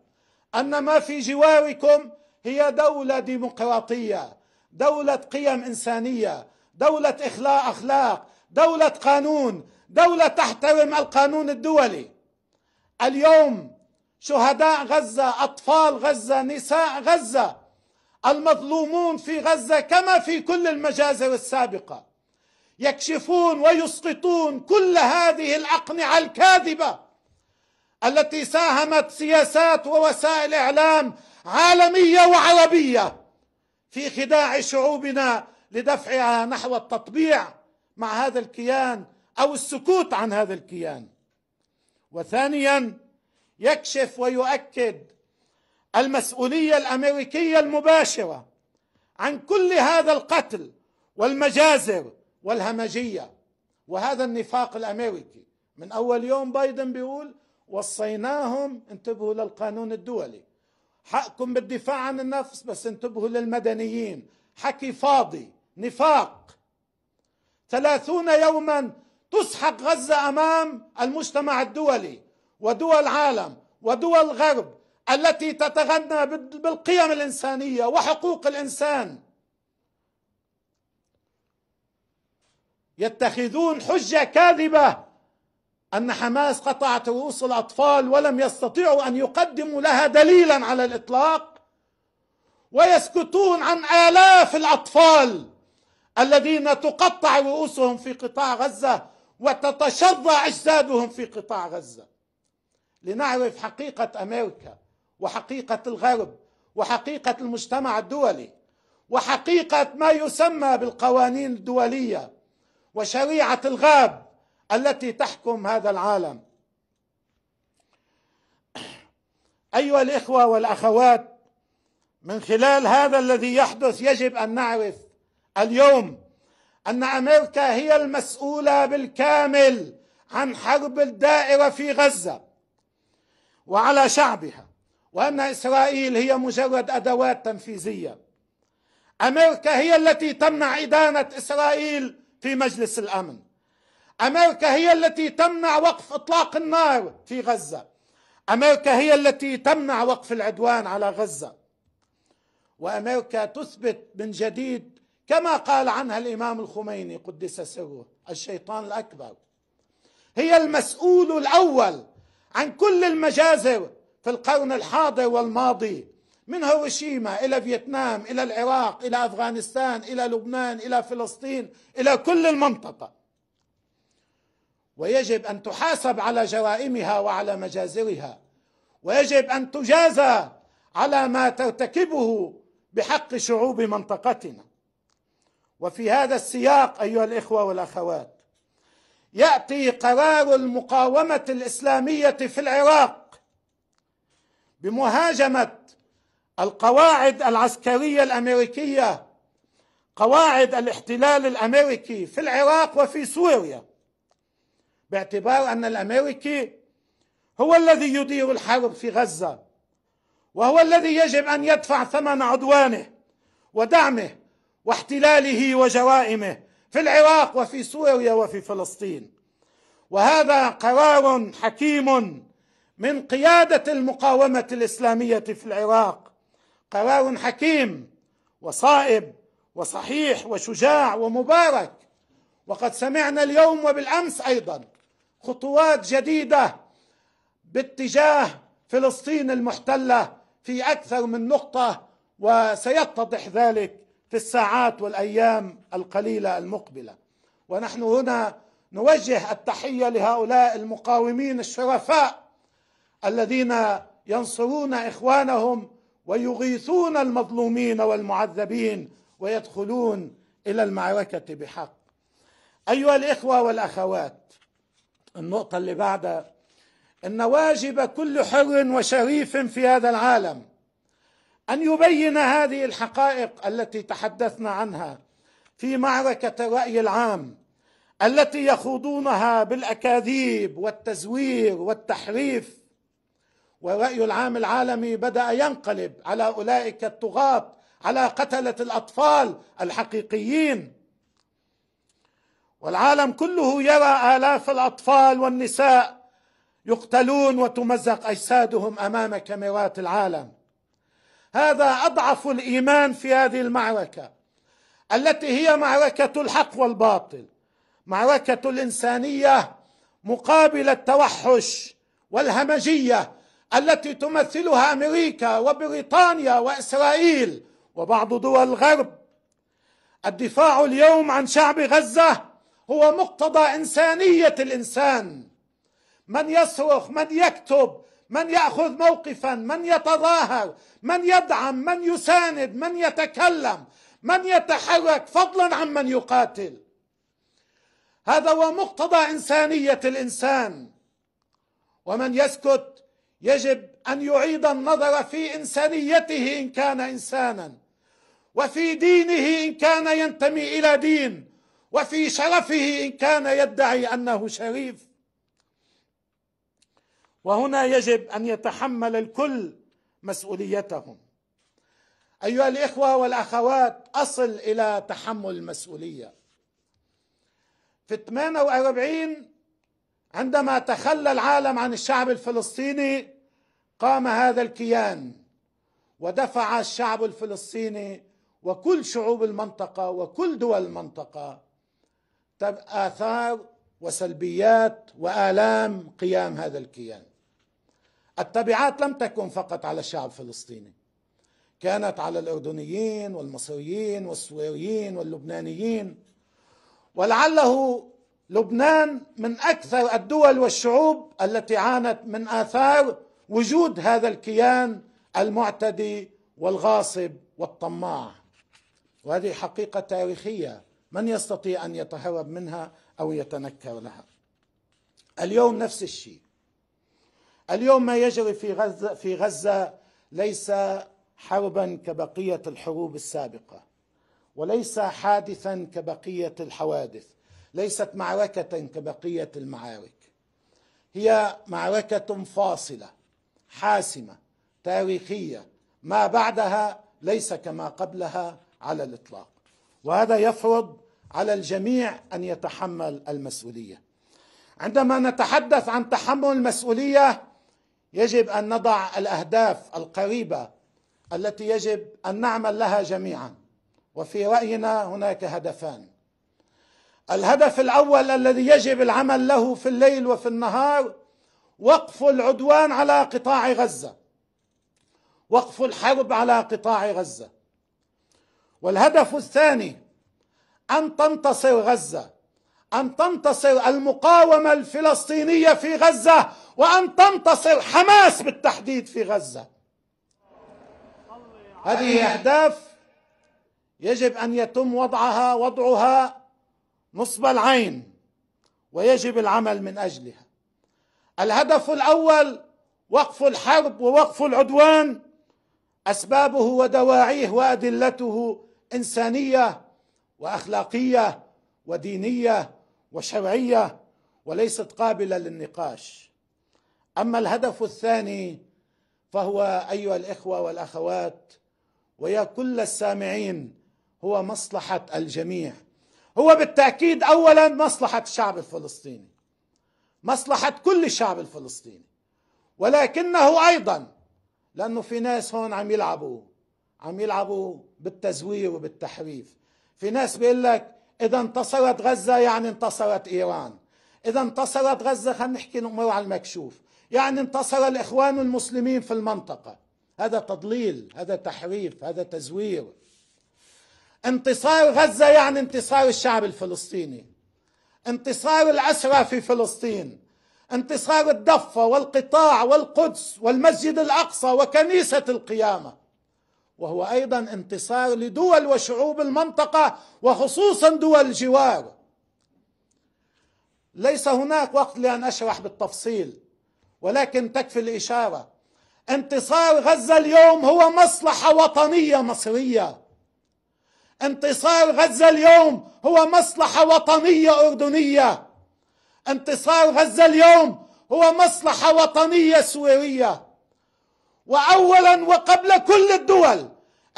أن ما في جواركم هي دولة ديمقراطية دولة قيم إنسانية دولة إخلاء أخلاق دولة قانون دولة تحترم القانون الدولي اليوم شهداء غزة أطفال غزة نساء غزة المظلومون في غزه كما في كل المجازر السابقه يكشفون ويسقطون كل هذه الاقنعه الكاذبه التي ساهمت سياسات ووسائل اعلام عالميه وعربيه في خداع شعوبنا لدفعها نحو التطبيع مع هذا الكيان او السكوت عن هذا الكيان وثانيا يكشف ويؤكد المسؤوليه الامريكيه المباشره عن كل هذا القتل والمجازر والهمجيه وهذا النفاق الامريكي من اول يوم بايدن بيقول وصيناهم انتبهوا للقانون الدولي حقكم بالدفاع عن النفس بس انتبهوا للمدنيين حكي فاضي نفاق ثلاثون يوما تسحق غزة أمام المجتمع الدولي ودول العالم ودول الغرب التي تتغنى بالقيم الانسانيه وحقوق الانسان يتخذون حجه كاذبه ان حماس قطعت رؤوس الاطفال ولم يستطيعوا ان يقدموا لها دليلا على الاطلاق ويسكتون عن الاف الاطفال الذين تقطع رؤوسهم في قطاع غزه وتتشظى اجسادهم في قطاع غزه لنعرف حقيقه امريكا وحقيقه الغرب وحقيقه المجتمع الدولي وحقيقه ما يسمى بالقوانين الدوليه وشريعه الغاب التي تحكم هذا العالم [CLEARS THROAT] ايها الاخوه والاخوات من خلال هذا الذي يحدث يجب ان نعرف اليوم ان امريكا هي المسؤوله بالكامل عن حرب الدائره في غزه وعلى شعبها وأن إسرائيل هي مجرد أدوات تنفيذية أمريكا هي التي تمنع إدانة إسرائيل في مجلس الأمن أمريكا هي التي تمنع وقف إطلاق النار في غزة أمريكا هي التي تمنع وقف العدوان على غزة وأمريكا تثبت من جديد كما قال عنها الإمام الخميني قدس سره الشيطان الأكبر هي المسؤول الأول عن كل المجازر في القرن الحاضر والماضي من هيروشيما إلى فيتنام إلى العراق إلى أفغانستان إلى لبنان إلى فلسطين إلى كل المنطقة ويجب أن تحاسب على جرائمها وعلى مجازرها ويجب أن تجازى على ما ترتكبه بحق شعوب منطقتنا وفي هذا السياق أيها الإخوة والأخوات يأتي قرار المقاومة الإسلامية في العراق بمهاجمه القواعد العسكريه الامريكيه قواعد الاحتلال الامريكي في العراق وفي سوريا باعتبار ان الامريكي هو الذي يدير الحرب في غزه وهو الذي يجب ان يدفع ثمن عدوانه ودعمه واحتلاله وجرائمه في العراق وفي سوريا وفي فلسطين وهذا قرار حكيم من قياده المقاومه الاسلاميه في العراق قرار حكيم وصائب وصحيح وشجاع ومبارك وقد سمعنا اليوم وبالامس ايضا خطوات جديده باتجاه فلسطين المحتله في اكثر من نقطه وسيتضح ذلك في الساعات والايام القليله المقبله ونحن هنا نوجه التحيه لهؤلاء المقاومين الشرفاء الذين ينصرون اخوانهم ويغيثون المظلومين والمعذبين ويدخلون الى المعركه بحق ايها الاخوه والاخوات النقطه اللي بعد ان واجب كل حر وشريف في هذا العالم ان يبين هذه الحقائق التي تحدثنا عنها في معركه الراي العام التي يخوضونها بالاكاذيب والتزوير والتحريف والرأي العام العالمي بدأ ينقلب على أولئك الطغاة على قتلة الأطفال الحقيقيين والعالم كله يرى آلاف الأطفال والنساء يقتلون وتمزق أجسادهم أمام كاميرات العالم هذا أضعف الإيمان في هذه المعركة التي هي معركة الحق والباطل معركة الإنسانية مقابل التوحش والهمجية التي تمثلها امريكا وبريطانيا واسرائيل وبعض دول الغرب الدفاع اليوم عن شعب غزه هو مقتضى انسانيه الانسان من يصرخ من يكتب من ياخذ موقفا من يتظاهر من يدعم من يساند من يتكلم من يتحرك فضلا عن من يقاتل هذا هو مقتضى انسانيه الانسان ومن يسكت يجب ان يعيد النظر في انسانيته ان كان انسانا وفي دينه ان كان ينتمي الى دين وفي شرفه ان كان يدعي انه شريف وهنا يجب ان يتحمل الكل مسؤوليتهم ايها الاخوه والاخوات اصل الى تحمل المسؤوليه في 48 عندما تخلى العالم عن الشعب الفلسطيني قام هذا الكيان ودفع الشعب الفلسطيني وكل شعوب المنطقة وكل دول المنطقة آثار وسلبيات وآلام قيام هذا الكيان التبعات لم تكن فقط على الشعب الفلسطيني كانت على الأردنيين والمصريين والسوريين واللبنانيين ولعله لبنان من أكثر الدول والشعوب التي عانت من آثار وجود هذا الكيان المعتدي والغاصب والطماع وهذه حقيقه تاريخيه من يستطيع ان يتهرب منها او يتنكر لها اليوم نفس الشيء اليوم ما يجري في غزه في غزه ليس حربا كبقيه الحروب السابقه وليس حادثا كبقيه الحوادث ليست معركه كبقيه المعارك هي معركه فاصله حاسمه تاريخيه ما بعدها ليس كما قبلها على الاطلاق وهذا يفرض على الجميع ان يتحمل المسؤوليه عندما نتحدث عن تحمل المسؤوليه يجب ان نضع الاهداف القريبه التي يجب ان نعمل لها جميعا وفي راينا هناك هدفان الهدف الاول الذي يجب العمل له في الليل وفي النهار وقف العدوان على قطاع غزه وقف الحرب على قطاع غزه والهدف الثاني ان تنتصر غزه ان تنتصر المقاومه الفلسطينيه في غزه وان تنتصر حماس بالتحديد في غزه هذه اهداف يجب ان يتم وضعها وضعها نصب العين ويجب العمل من اجلها الهدف الاول وقف الحرب ووقف العدوان اسبابه ودواعيه وادلته انسانيه واخلاقيه ودينيه وشرعيه وليست قابله للنقاش اما الهدف الثاني فهو ايها الاخوه والاخوات ويا كل السامعين هو مصلحه الجميع هو بالتاكيد اولا مصلحه الشعب الفلسطيني مصلحة كل الشعب الفلسطيني ولكنه أيضا لأنه في ناس هون عم يلعبوا عم يلعبوا بالتزوير وبالتحريف في ناس بيقول لك إذا انتصرت غزة يعني انتصرت إيران إذا انتصرت غزة خلينا نحكي الأمور على المكشوف يعني انتصر الإخوان المسلمين في المنطقة هذا تضليل هذا تحريف هذا تزوير انتصار غزة يعني انتصار الشعب الفلسطيني انتصار الأسرى في فلسطين انتصار الضفة والقطاع والقدس والمسجد الأقصى وكنيسة القيامة وهو أيضا انتصار لدول وشعوب المنطقة وخصوصا دول الجوار ليس هناك وقت لأن أشرح بالتفصيل ولكن تكفي الإشارة انتصار غزة اليوم هو مصلحة وطنية مصرية انتصار غزة اليوم هو مصلحة وطنية أردنية انتصار غزة اليوم هو مصلحة وطنية سورية وأولا وقبل كل الدول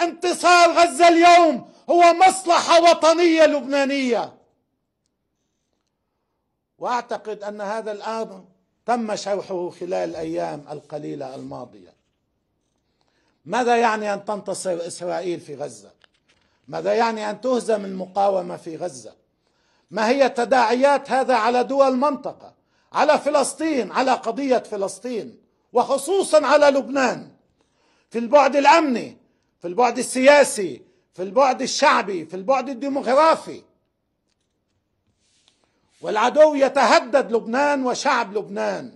انتصار غزة اليوم هو مصلحة وطنية لبنانية وأعتقد أن هذا الأمر تم شرحه خلال الأيام القليلة الماضية ماذا يعني أن تنتصر إسرائيل في غزة ماذا يعني أن تهزم المقاومة في غزة ما هي تداعيات هذا على دول المنطقة على فلسطين على قضية فلسطين وخصوصا على لبنان في البعد الأمني في البعد السياسي في البعد الشعبي في البعد الديموغرافي والعدو يتهدد لبنان وشعب لبنان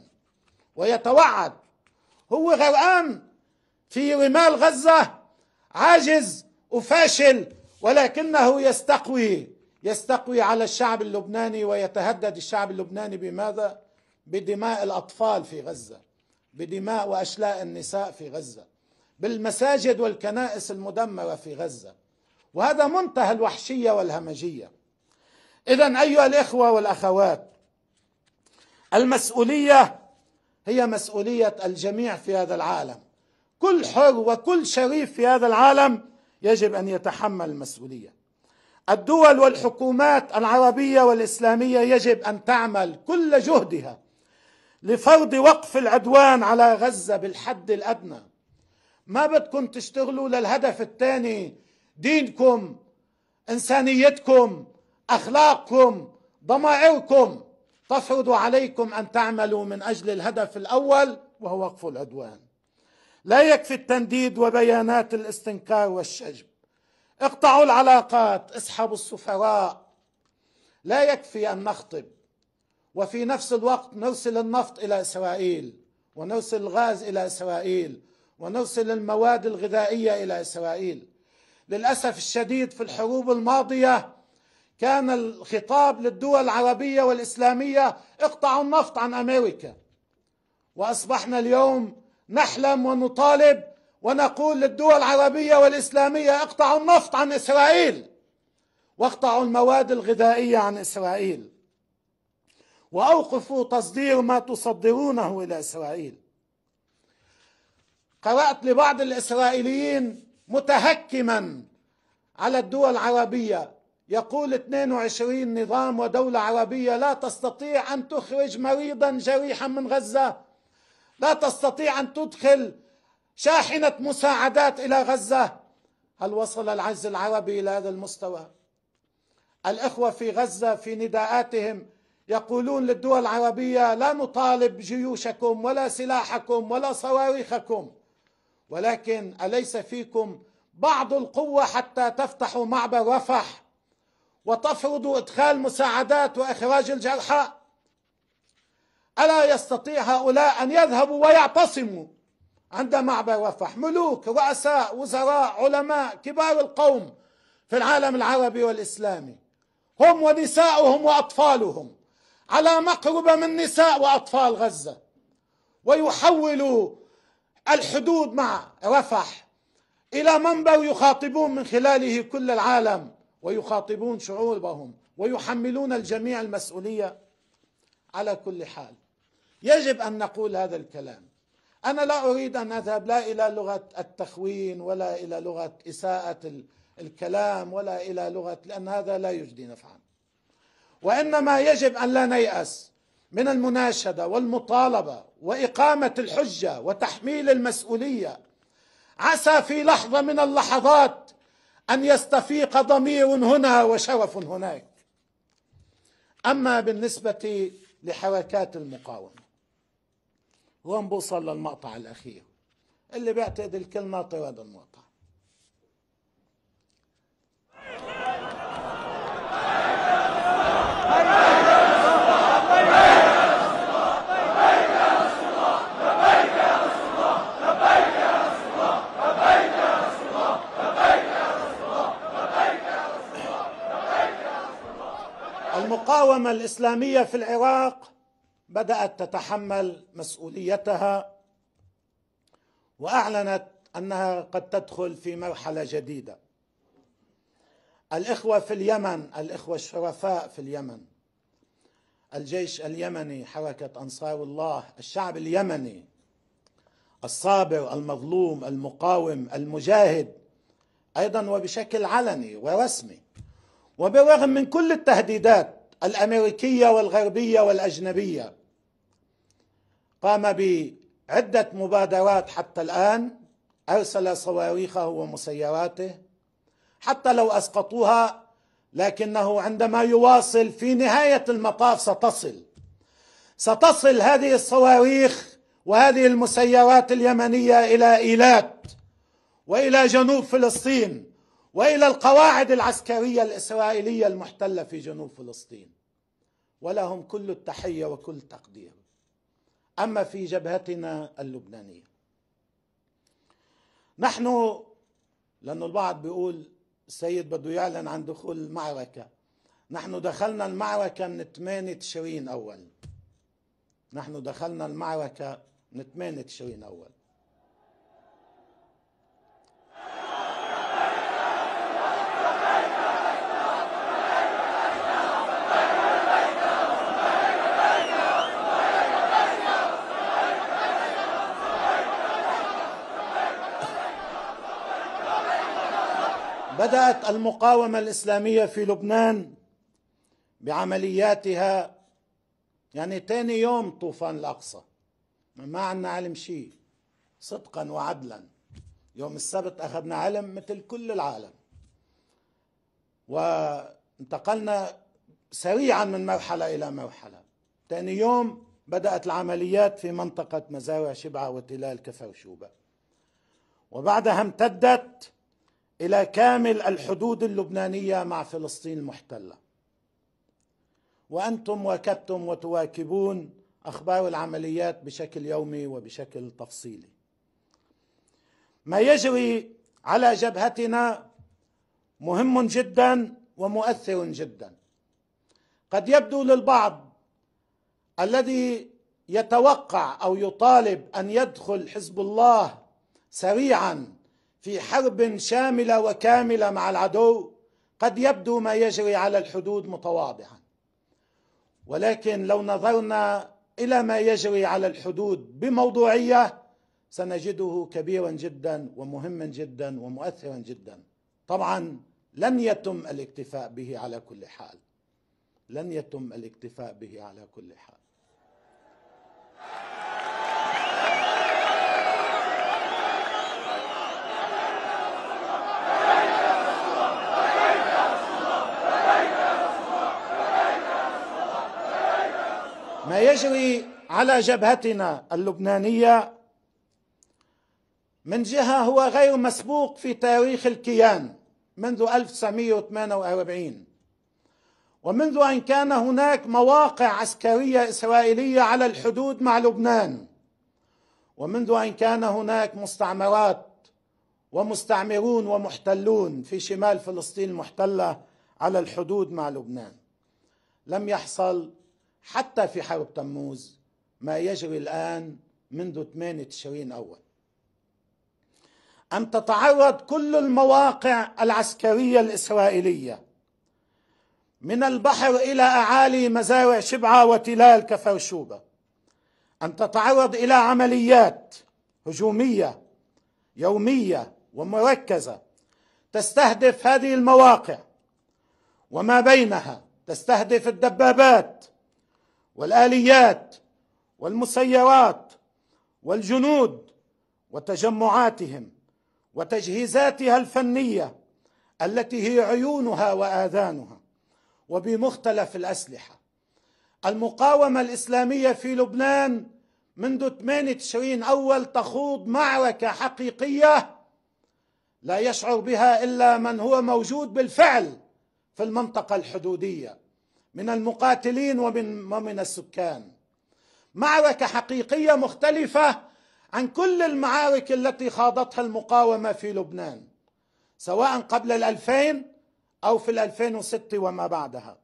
ويتوعد هو غرقان في رمال غزة عاجز وفاشل ولكنه يستقوي يستقوي على الشعب اللبناني ويتهدد الشعب اللبناني بماذا؟ بدماء الاطفال في غزه بدماء واشلاء النساء في غزه بالمساجد والكنائس المدمره في غزه وهذا منتهى الوحشيه والهمجيه اذا ايها الاخوه والاخوات المسؤوليه هي مسؤوليه الجميع في هذا العالم كل حر وكل شريف في هذا العالم يجب ان يتحمل المسؤوليه الدول والحكومات العربيه والاسلاميه يجب ان تعمل كل جهدها لفرض وقف العدوان على غزه بالحد الادنى ما بدكم تشتغلوا للهدف الثاني دينكم انسانيتكم اخلاقكم ضمائركم تفرض عليكم ان تعملوا من اجل الهدف الاول وهو وقف العدوان لا يكفي التنديد وبيانات الاستنكار والشجب اقطعوا العلاقات اسحبوا السفراء لا يكفي ان نخطب وفي نفس الوقت نرسل النفط الى اسرائيل ونرسل الغاز الى اسرائيل ونرسل المواد الغذائيه الى اسرائيل للاسف الشديد في الحروب الماضيه كان الخطاب للدول العربيه والاسلاميه اقطعوا النفط عن امريكا واصبحنا اليوم نحلم ونطالب ونقول للدول العربية والإسلامية اقطعوا النفط عن إسرائيل واقطعوا المواد الغذائية عن إسرائيل وأوقفوا تصدير ما تصدرونه إلى إسرائيل قرأت لبعض الإسرائيليين متهكما على الدول العربية يقول 22 نظام ودولة عربية لا تستطيع أن تخرج مريضا جريحا من غزة لا تستطيع أن تدخل شاحنة مساعدات إلى غزة هل وصل العجز العربي إلى هذا المستوى الإخوة في غزة في نداءاتهم يقولون للدول العربية لا نطالب جيوشكم ولا سلاحكم ولا صواريخكم ولكن أليس فيكم بعض القوة حتى تفتحوا معبر رفح وتفرضوا إدخال مساعدات وإخراج الجرحى ألا يستطيع هؤلاء أن يذهبوا ويعتصموا عند معبر رفح ملوك رؤساء وزراء علماء كبار القوم في العالم العربي والإسلامي هم ونساؤهم وأطفالهم على مقربة من نساء وأطفال غزة ويحولوا الحدود مع رفح إلى منبر يخاطبون من خلاله كل العالم ويخاطبون شعوبهم ويحملون الجميع المسؤولية على كل حال يجب ان نقول هذا الكلام انا لا اريد ان اذهب لا الى لغه التخوين ولا الى لغه اساءه الكلام ولا الى لغه لان هذا لا يجدي نفعا وانما يجب ان لا نياس من المناشده والمطالبه واقامه الحجه وتحميل المسؤوليه عسى في لحظه من اللحظات ان يستفيق ضمير هنا وشرف هناك اما بالنسبه لحركات المقاومه وين بوصل للمقطع الأخير اللي بيعتقد الكل ناطي هذا المقطع المقاومة الإسلامية في العراق بدات تتحمل مسؤوليتها واعلنت انها قد تدخل في مرحله جديده الاخوه في اليمن الاخوه الشرفاء في اليمن الجيش اليمني حركه انصار الله الشعب اليمني الصابر المظلوم المقاوم المجاهد ايضا وبشكل علني ورسمي وبالرغم من كل التهديدات الامريكيه والغربيه والاجنبيه قام بعدة مبادرات حتى الآن أرسل صواريخه ومسيراته حتى لو أسقطوها لكنه عندما يواصل في نهاية المطاف ستصل ستصل هذه الصواريخ وهذه المسيرات اليمنية إلى إيلات وإلى جنوب فلسطين وإلى القواعد العسكرية الإسرائيلية المحتلة في جنوب فلسطين ولهم كل التحية وكل التقدير اما في جبهتنا اللبنانيه نحن لانه البعض بيقول السيد بده يعلن عن دخول المعركه نحن دخلنا المعركه من 8 تشرين اول نحن دخلنا المعركه من 8 تشرين اول بدات المقاومه الاسلاميه في لبنان بعملياتها يعني تاني يوم طوفان الاقصى ما عندنا علم شيء صدقا وعدلا يوم السبت اخذنا علم مثل كل العالم وانتقلنا سريعا من مرحله الى مرحله ثاني يوم بدات العمليات في منطقه مزارع شبعه وتلال كفر شوبه وبعدها امتدت الى كامل الحدود اللبنانيه مع فلسطين المحتله وانتم واكبتم وتواكبون اخبار العمليات بشكل يومي وبشكل تفصيلي ما يجري على جبهتنا مهم جدا ومؤثر جدا قد يبدو للبعض الذي يتوقع او يطالب ان يدخل حزب الله سريعا في حرب شامله وكامله مع العدو قد يبدو ما يجري على الحدود متواضعا ولكن لو نظرنا الى ما يجري على الحدود بموضوعيه سنجده كبيرا جدا ومهما جدا ومؤثرا جدا طبعا لن يتم الاكتفاء به على كل حال لن يتم الاكتفاء به على كل حال ما يجري على جبهتنا اللبنانيه من جهه هو غير مسبوق في تاريخ الكيان منذ 1948 ومنذ ان كان هناك مواقع عسكريه اسرائيليه على الحدود مع لبنان ومنذ ان كان هناك مستعمرات ومستعمرون ومحتلون في شمال فلسطين المحتله على الحدود مع لبنان لم يحصل حتى في حرب تموز ما يجري الآن منذ 8 تشرين أول أن تتعرض كل المواقع العسكرية الإسرائيلية من البحر إلى أعالي مزارع شبعة وتلال كفرشوبة أن تتعرض إلى عمليات هجومية يومية ومركزة تستهدف هذه المواقع وما بينها تستهدف الدبابات والآليات والمسيرات والجنود وتجمعاتهم وتجهيزاتها الفنية التي هي عيونها وآذانها وبمختلف الأسلحة المقاومة الإسلامية في لبنان منذ 8 تشرين أول تخوض معركة حقيقية لا يشعر بها إلا من هو موجود بالفعل في المنطقة الحدودية من المقاتلين ومن, ومن السكان معركه حقيقيه مختلفه عن كل المعارك التي خاضتها المقاومه في لبنان سواء قبل الألفين أو في الألفين وست وما بعدها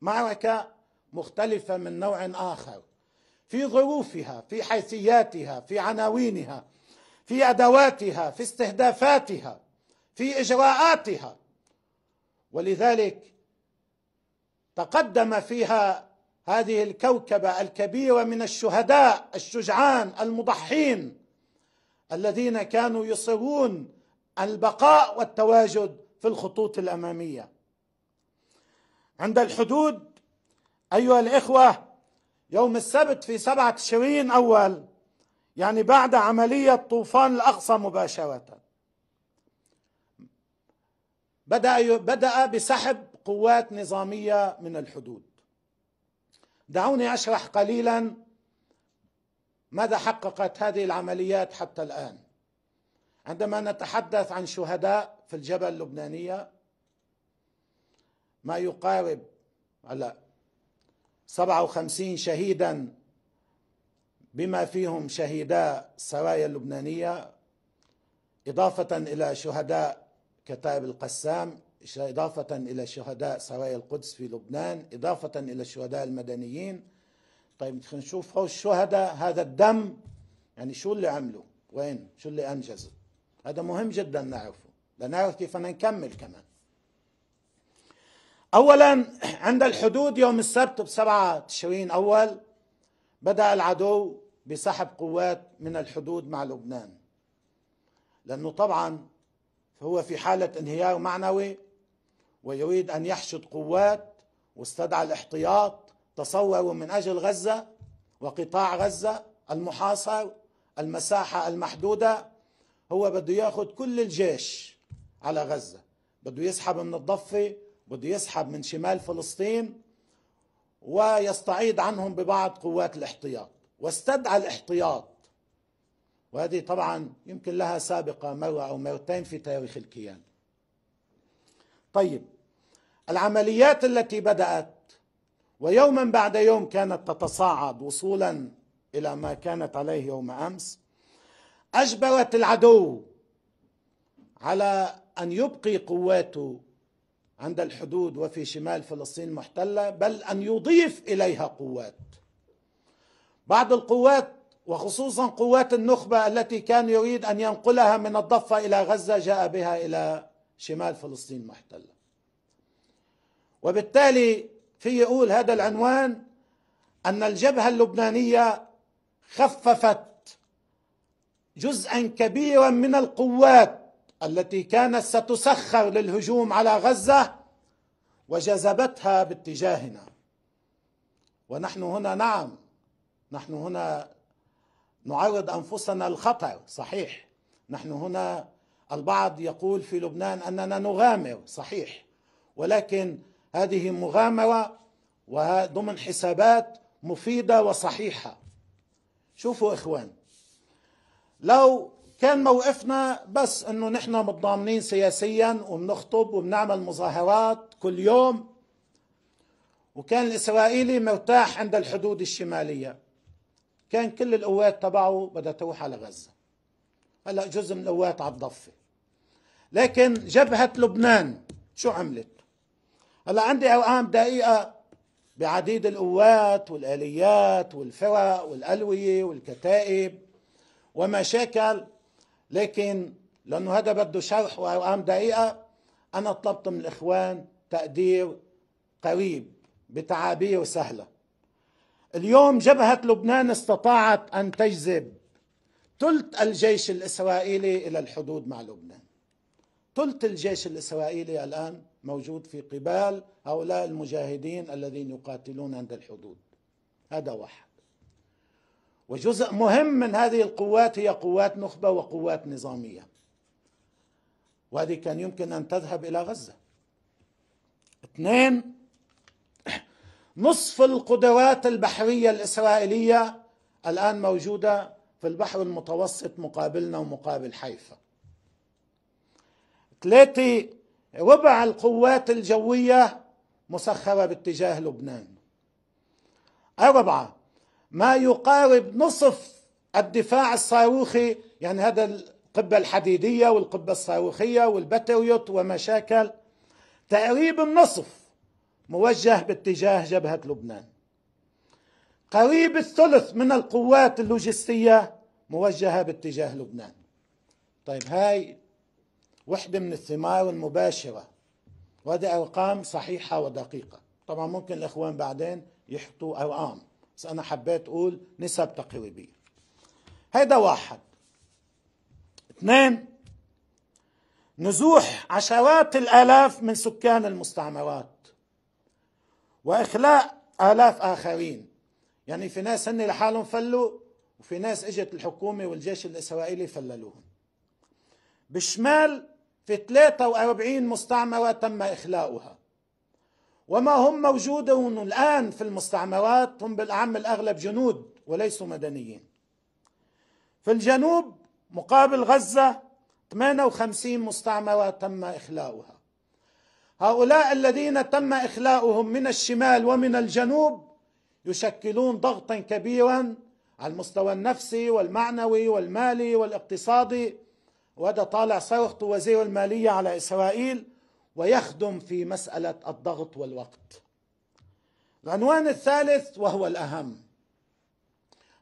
معركة مختلفة من نوع آخر في ظروفها في حيثياتها في عناوينها في أدواتها في استهدافاتها في إجراءاتها ولذلك فقدم فيها هذه الكوكبه الكبيره من الشهداء الشجعان المضحين الذين كانوا يصرون البقاء والتواجد في الخطوط الاماميه عند الحدود ايها الاخوه يوم السبت في سبعة تشرين اول يعني بعد عمليه طوفان الاقصى مباشره بدا بدا بسحب قوات نظاميه من الحدود دعوني اشرح قليلا ماذا حققت هذه العمليات حتى الان عندما نتحدث عن شهداء في الجبل اللبنانيه ما يقارب على 57 شهيدا بما فيهم شهداء السرايا اللبنانيه اضافه الى شهداء كتائب القسام إضافة إلى شهداء سرايا القدس في لبنان إضافة إلى الشهداء المدنيين طيب خلينا نشوف هو الشهداء هذا الدم يعني شو اللي عملوا وين شو اللي أنجزوا هذا مهم جدا نعرفه لنعرف كيف نكمل كمان أولا عند الحدود يوم السبت بسبعة تشرين أول بدأ العدو بسحب قوات من الحدود مع لبنان لأنه طبعا هو في حالة انهيار معنوي ويريد أن يحشد قوات واستدعى الاحتياط تصوروا من أجل غزة وقطاع غزة المحاصر المساحة المحدودة هو بده ياخذ كل الجيش على غزة بده يسحب من الضفة بده يسحب من شمال فلسطين ويستعيد عنهم ببعض قوات الاحتياط واستدعى الاحتياط وهذه طبعا يمكن لها سابقة مرة أو مرتين في تاريخ الكيان طيب العمليات التي بدات ويوما بعد يوم كانت تتصاعد وصولا الى ما كانت عليه يوم امس اجبرت العدو على ان يبقي قواته عند الحدود وفي شمال فلسطين المحتله بل ان يضيف اليها قوات بعض القوات وخصوصا قوات النخبه التي كان يريد ان ينقلها من الضفه الى غزه جاء بها الى شمال فلسطين المحتله وبالتالي في يقول هذا العنوان أن الجبهة اللبنانية خففت جزءا كبيرا من القوات التي كانت ستسخر للهجوم على غزة وجذبتها باتجاهنا ونحن هنا نعم نحن هنا نعرض أنفسنا الخطر صحيح نحن هنا البعض يقول في لبنان أننا نغامر صحيح ولكن هذه مغامره وضمن حسابات مفيده وصحيحه شوفوا اخوان لو كان موقفنا بس انه نحن متضامنين سياسيا وبنخطب وبنعمل مظاهرات كل يوم وكان الاسرائيلي مرتاح عند الحدود الشماليه كان كل القوات تبعه بدها تروح على غزه هلا جزء من القوات على الضفه لكن جبهه لبنان شو عملت هلا عندي اوهام دقيقه بعديد القوات والاليات والفرق والالويه والكتائب ومشاكل لكن لانه هذا بده شرح واوهام دقيقه انا طلبت من الاخوان تقدير قريب بتعابير سهله اليوم جبهه لبنان استطاعت ان تجذب ثلث الجيش الاسرائيلي الى الحدود مع لبنان ثلث الجيش الاسرائيلي الان موجود في قبال هؤلاء المجاهدين الذين يقاتلون عند الحدود هذا واحد وجزء مهم من هذه القوات هي قوات نخبه وقوات نظاميه وهذه كان يمكن ان تذهب الى غزه اثنين نصف القدرات البحريه الاسرائيليه الان موجوده في البحر المتوسط مقابلنا ومقابل حيفا ثلاثه وضع القوات الجوية مسخرة باتجاه لبنان أربعة ما يقارب نصف الدفاع الصاروخي يعني هذا القبة الحديدية والقبة الصاروخية والباتريوت ومشاكل تقريب النصف موجه باتجاه جبهة لبنان قريب الثلث من القوات اللوجستية موجهة باتجاه لبنان طيب هاي وحدة من الثمار المباشرة وهذه أرقام صحيحة ودقيقة طبعا ممكن الإخوان بعدين يحطوا أرقام بس أنا حبيت أقول نسب تقريبية هذا واحد اثنين نزوح عشرات الآلاف من سكان المستعمرات وإخلاء آلاف آخرين يعني في ناس هن لحالهم فلوا وفي ناس اجت الحكومة والجيش الإسرائيلي فللوهم بالشمال في 43 مستعمرة تم إخلاؤها وما هم موجودون الآن في المستعمرات هم بالأعم الأغلب جنود وليسوا مدنيين في الجنوب مقابل غزة 58 مستعمرة تم إخلاؤها هؤلاء الذين تم إخلاؤهم من الشمال ومن الجنوب يشكلون ضغطا كبيرا على المستوى النفسي والمعنوي والمالي والاقتصادي وده طالع صوت وزير المالية على إسرائيل ويخدم في مسألة الضغط والوقت العنوان الثالث وهو الأهم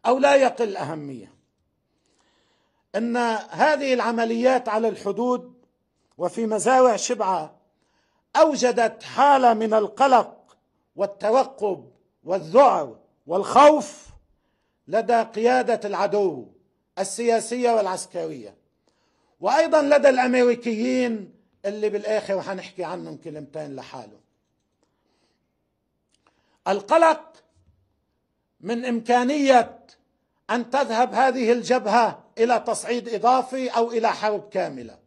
أو لا يقل أهمية أن هذه العمليات على الحدود وفي مزارع شبعة أوجدت حالة من القلق والترقب والذعر والخوف لدى قيادة العدو السياسية والعسكرية وايضا لدى الامريكيين اللي بالاخر حنحكي عنهم كلمتين لحاله القلق من امكانيه ان تذهب هذه الجبهه الى تصعيد اضافي او الى حرب كامله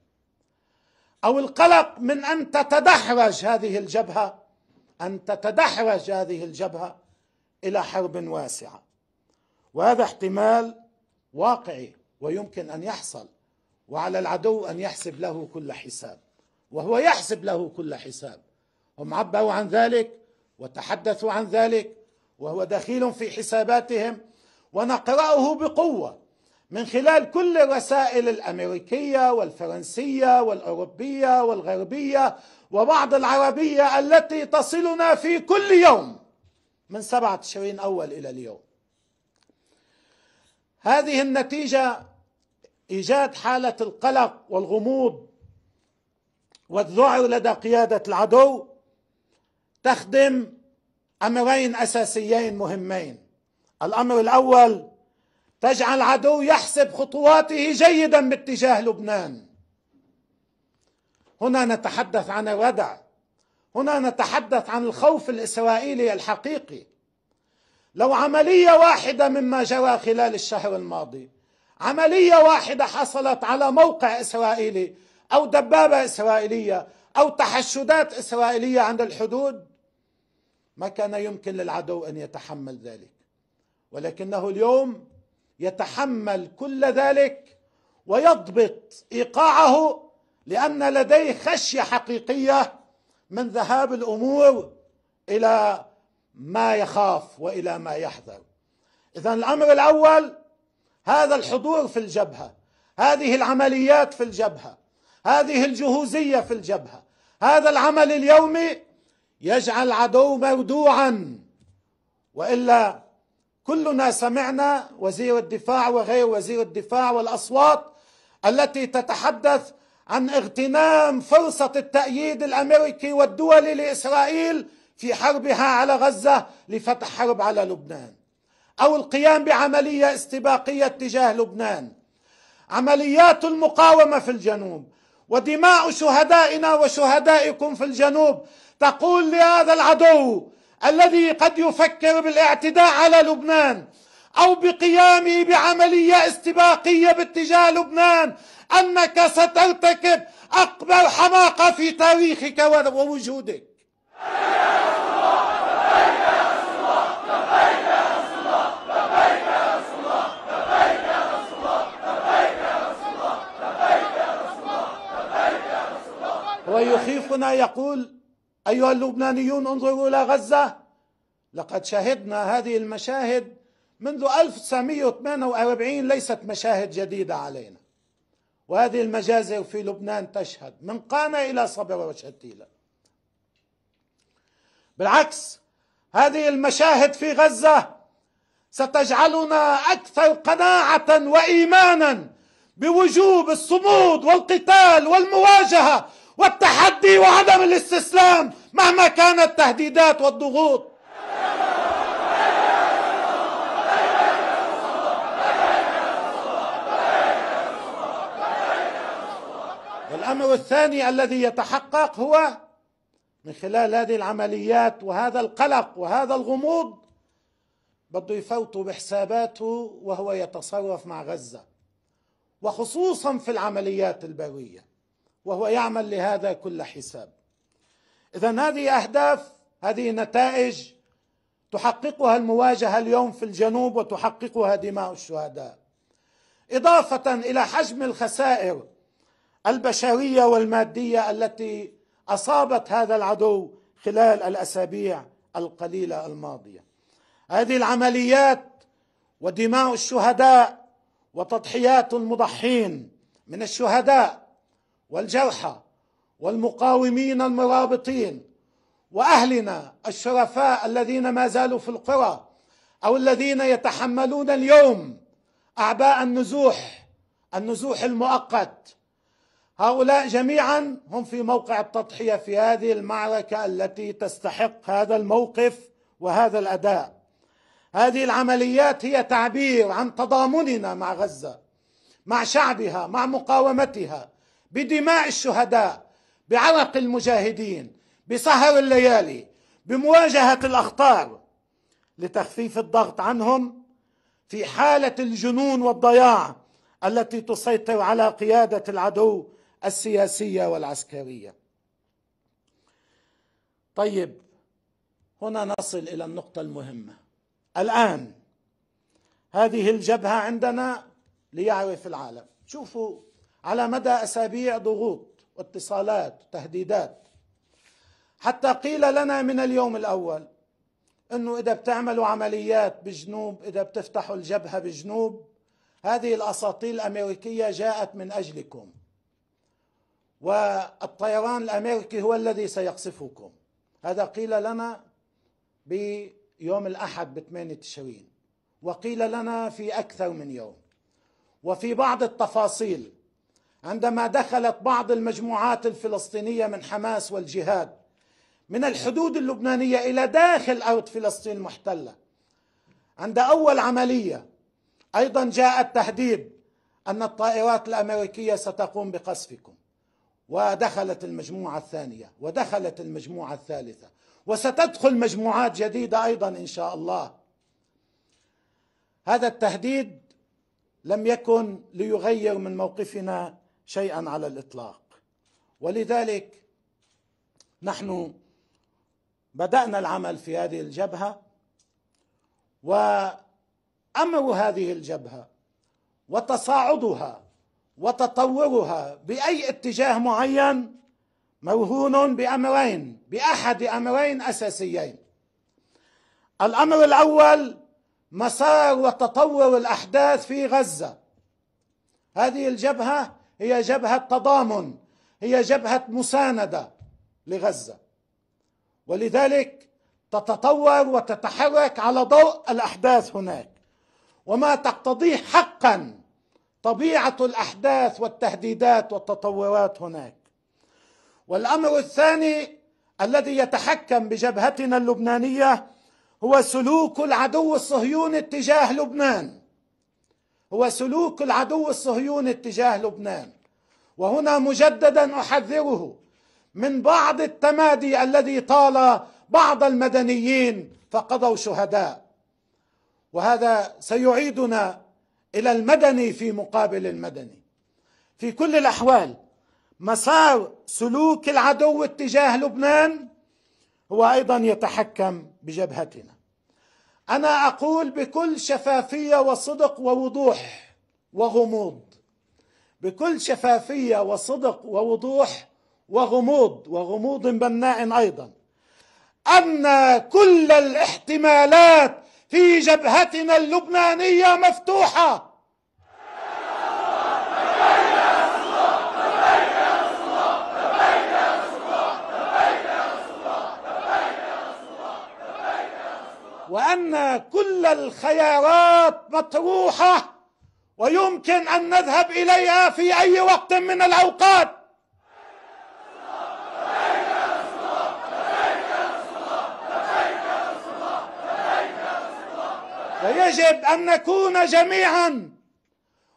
او القلق من ان تتدحرج هذه الجبهه ان تتدحرج هذه الجبهه الى حرب واسعه وهذا احتمال واقعي ويمكن ان يحصل وعلى العدو أن يحسب له كل حساب وهو يحسب له كل حساب هم عبوا عن ذلك وتحدثوا عن ذلك وهو دخيل في حساباتهم ونقرأه بقوة من خلال كل الرسائل الأمريكية والفرنسية والأوروبية والغربية وبعض العربية التي تصلنا في كل يوم من 27 تشرين أول إلى اليوم هذه النتيجة ايجاد حاله القلق والغموض والذعر لدى قياده العدو تخدم امرين اساسيين مهمين الامر الاول تجعل العدو يحسب خطواته جيدا باتجاه لبنان هنا نتحدث عن الردع هنا نتحدث عن الخوف الاسرائيلي الحقيقي لو عمليه واحده مما جرى خلال الشهر الماضي عملية واحدة حصلت على موقع إسرائيلي أو دبابة إسرائيلية أو تحشدات إسرائيلية عند الحدود ما كان يمكن للعدو أن يتحمل ذلك ولكنه اليوم يتحمل كل ذلك ويضبط إيقاعه لأن لديه خشية حقيقية من ذهاب الأمور إلى ما يخاف وإلى ما يحذر إذا الأمر الأول هذا الحضور في الجبهه هذه العمليات في الجبهه هذه الجهوزيه في الجبهه هذا العمل اليومي يجعل عدو مودوعا والا كلنا سمعنا وزير الدفاع وغير وزير الدفاع والاصوات التي تتحدث عن اغتنام فرصه التاييد الامريكي والدولي لاسرائيل في حربها على غزه لفتح حرب على لبنان او القيام بعمليه استباقيه تجاه لبنان عمليات المقاومه في الجنوب ودماء شهدائنا وشهدائكم في الجنوب تقول لهذا العدو الذي قد يفكر بالاعتداء على لبنان او بقيامه بعمليه استباقيه باتجاه لبنان انك سترتكب اكبر حماقه في تاريخك ووجودك ويخيفنا يقول أيها اللبنانيون انظروا إلى غزة لقد شهدنا هذه المشاهد منذ 1948 ليست مشاهد جديدة علينا وهذه المجازر في لبنان تشهد من قانا إلى صبر وشتيلة بالعكس هذه المشاهد في غزة ستجعلنا أكثر قناعة وإيمانا بوجوب الصمود والقتال والمواجهة والتحدي وعدم الاستسلام مهما كانت التهديدات والضغوط الامر الثاني الذي يتحقق هو من خلال هذه العمليات وهذا القلق وهذا الغموض بده يفوتوا بحساباته وهو يتصرف مع غزه وخصوصا في العمليات البريه وهو يعمل لهذا كل حساب اذا هذه اهداف هذه نتائج تحققها المواجهه اليوم في الجنوب وتحققها دماء الشهداء اضافه الى حجم الخسائر البشريه والماديه التي اصابت هذا العدو خلال الاسابيع القليله الماضيه هذه العمليات ودماء الشهداء وتضحيات المضحين من الشهداء والجرحى والمقاومين المرابطين واهلنا الشرفاء الذين ما زالوا في القرى او الذين يتحملون اليوم اعباء النزوح النزوح المؤقت هؤلاء جميعا هم في موقع التضحيه في هذه المعركه التي تستحق هذا الموقف وهذا الاداء هذه العمليات هي تعبير عن تضامننا مع غزه مع شعبها مع مقاومتها بدماء الشهداء بعرق المجاهدين بسهر الليالي بمواجهه الاخطار لتخفيف الضغط عنهم في حاله الجنون والضياع التي تسيطر على قياده العدو السياسيه والعسكريه طيب هنا نصل الى النقطه المهمه الان هذه الجبهه عندنا ليعرف العالم شوفوا على مدى اسابيع ضغوط واتصالات وتهديدات حتى قيل لنا من اليوم الاول انه اذا بتعملوا عمليات بجنوب اذا بتفتحوا الجبهه بجنوب هذه الاساطيل الامريكيه جاءت من اجلكم والطيران الامريكي هو الذي سيقصفكم هذا قيل لنا بيوم الاحد بثمانية تشرين وقيل لنا في اكثر من يوم وفي بعض التفاصيل عندما دخلت بعض المجموعات الفلسطينيه من حماس والجهاد من الحدود اللبنانيه الى داخل ارض فلسطين المحتله عند اول عمليه ايضا جاء التهديد ان الطائرات الامريكيه ستقوم بقصفكم ودخلت المجموعه الثانيه ودخلت المجموعه الثالثه وستدخل مجموعات جديده ايضا ان شاء الله هذا التهديد لم يكن ليغير من موقفنا شيئا على الاطلاق ولذلك نحن بدانا العمل في هذه الجبهه وامر هذه الجبهه وتصاعدها وتطورها باي اتجاه معين مرهون بامرين باحد امرين اساسيين الامر الاول مسار وتطور الاحداث في غزه هذه الجبهه هي جبهه تضامن هي جبهه مسانده لغزه ولذلك تتطور وتتحرك على ضوء الاحداث هناك وما تقتضيه حقا طبيعه الاحداث والتهديدات والتطورات هناك والامر الثاني الذي يتحكم بجبهتنا اللبنانيه هو سلوك العدو الصهيوني اتجاه لبنان هو سلوك العدو الصهيوني اتجاه لبنان وهنا مجددا احذره من بعض التمادي الذي طال بعض المدنيين فقضوا شهداء وهذا سيعيدنا الى المدني في مقابل المدني في كل الاحوال مسار سلوك العدو اتجاه لبنان هو ايضا يتحكم بجبهتنا انا اقول بكل شفافيه وصدق ووضوح وغموض بكل شفافيه وصدق ووضوح وغموض وغموض بناء ايضا ان كل الاحتمالات في جبهتنا اللبنانيه مفتوحه وأن كل الخيارات مطروحة ويمكن أن نذهب إليها في أي وقت من الأوقات ويجب أن نكون جميعا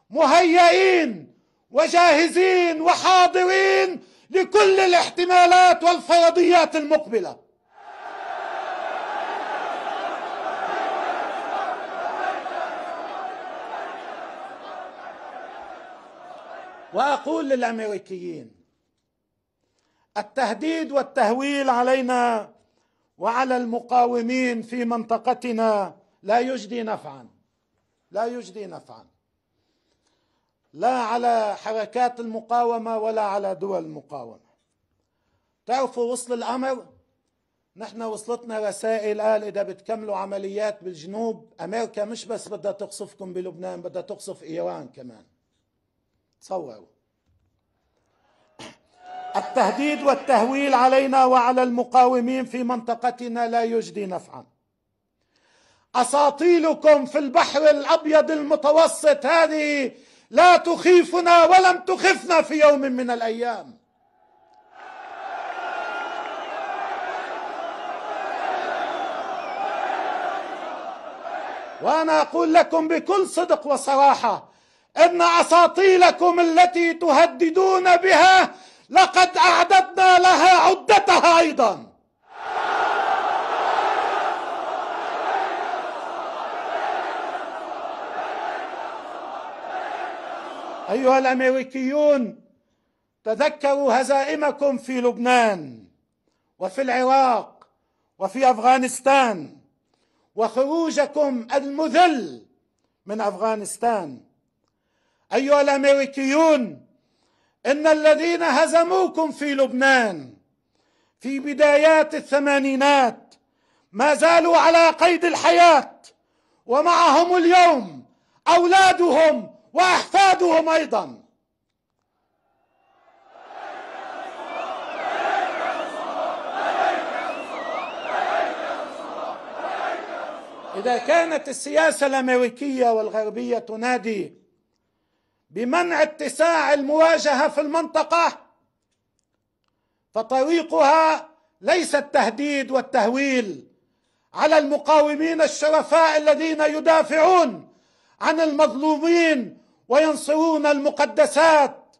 مهيئين وجاهزين وحاضرين لكل الاحتمالات والفرضيات المقبله واقول للامريكيين التهديد والتهويل علينا وعلى المقاومين في منطقتنا لا يجدي نفعا لا يجدي نفعا لا على حركات المقاومه ولا على دول المقاومه تعرفوا وصل الامر نحن وصلتنا رسائل قال اذا بتكملوا عمليات بالجنوب امريكا مش بس بدها تقصفكم بلبنان بدها تقصف ايران كمان تصوروا التهديد والتهويل علينا وعلى المقاومين في منطقتنا لا يجدي نفعا اساطيلكم في البحر الابيض المتوسط هذه لا تخيفنا ولم تخفنا في يوم من الايام وانا اقول لكم بكل صدق وصراحه ان اساطيلكم التي تهددون بها لقد اعددنا لها عدتها ايضا ايها الامريكيون تذكروا هزائمكم في لبنان وفي العراق وفي افغانستان وخروجكم المذل من افغانستان ايها الامريكيون ان الذين هزموكم في لبنان في بدايات الثمانينات ما زالوا على قيد الحياه ومعهم اليوم اولادهم واحفادهم ايضا اذا كانت السياسه الامريكيه والغربيه تنادي بمنع اتساع المواجهه في المنطقه فطريقها ليس التهديد والتهويل على المقاومين الشرفاء الذين يدافعون عن المظلومين وينصرون المقدسات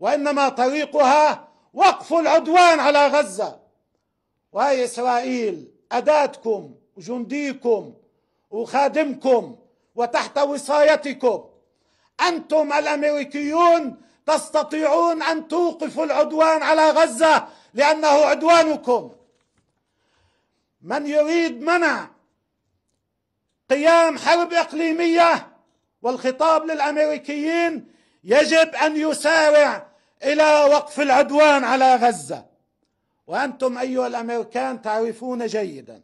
وانما طريقها وقف العدوان على غزه وهي اسرائيل اداتكم وجنديكم وخادمكم وتحت وصايتكم انتم الامريكيون تستطيعون ان توقفوا العدوان على غزه لانه عدوانكم من يريد منع قيام حرب اقليميه والخطاب للامريكيين يجب ان يسارع الى وقف العدوان على غزه وانتم ايها الامريكان تعرفون جيدا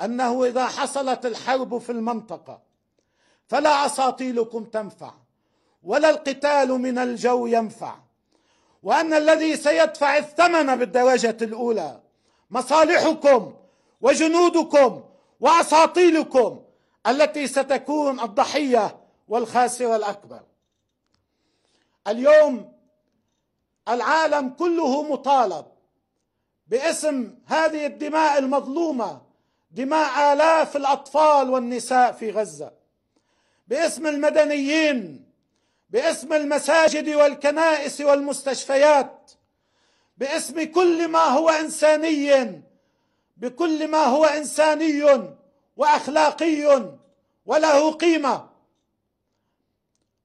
انه اذا حصلت الحرب في المنطقه فلا اساطيلكم تنفع ولا القتال من الجو ينفع وأن الذي سيدفع الثمن بالدرجة الأولى مصالحكم وجنودكم وأساطيلكم التي ستكون الضحية والخاسرة الأكبر اليوم العالم كله مطالب باسم هذه الدماء المظلومه دماء الاف الاطفال والنساء في غزه باسم المدنيين باسم المساجد والكنائس والمستشفيات باسم كل ما هو انساني بكل ما هو انساني واخلاقي وله قيمه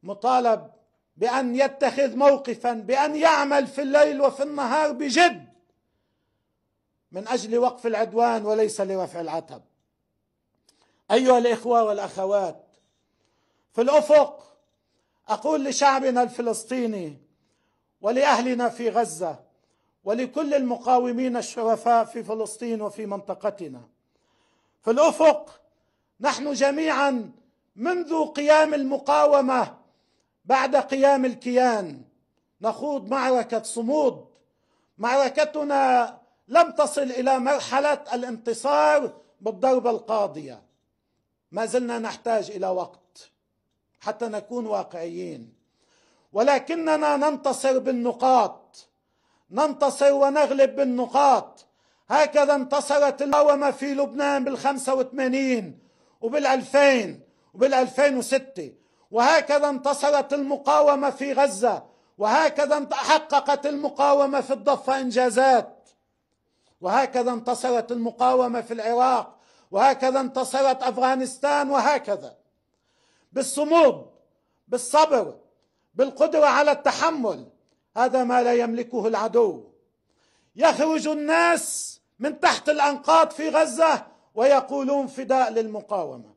مطالب بان يتخذ موقفا بان يعمل في الليل وفي النهار بجد من اجل وقف العدوان وليس لرفع العتب ايها الاخوه والاخوات في الافق اقول لشعبنا الفلسطيني ولاهلنا في غزه ولكل المقاومين الشرفاء في فلسطين وفي منطقتنا في الافق نحن جميعا منذ قيام المقاومه بعد قيام الكيان نخوض معركه صمود معركتنا لم تصل الى مرحله الانتصار بالضربه القاضيه ما زلنا نحتاج الى وقت حتى نكون واقعيين ولكننا ننتصر بالنقاط ننتصر ونغلب بالنقاط هكذا انتصرت المقاومة في لبنان بالخمسة وثمانين وبالألفين وبالألفين وستة وهكذا انتصرت المقاومة في غزة وهكذا حققت المقاومة في الضفة إنجازات وهكذا انتصرت المقاومة في العراق وهكذا انتصرت أفغانستان وهكذا بالصمود بالصبر بالقدره على التحمل هذا ما لا يملكه العدو يخرج الناس من تحت الانقاض في غزه ويقولون فداء للمقاومه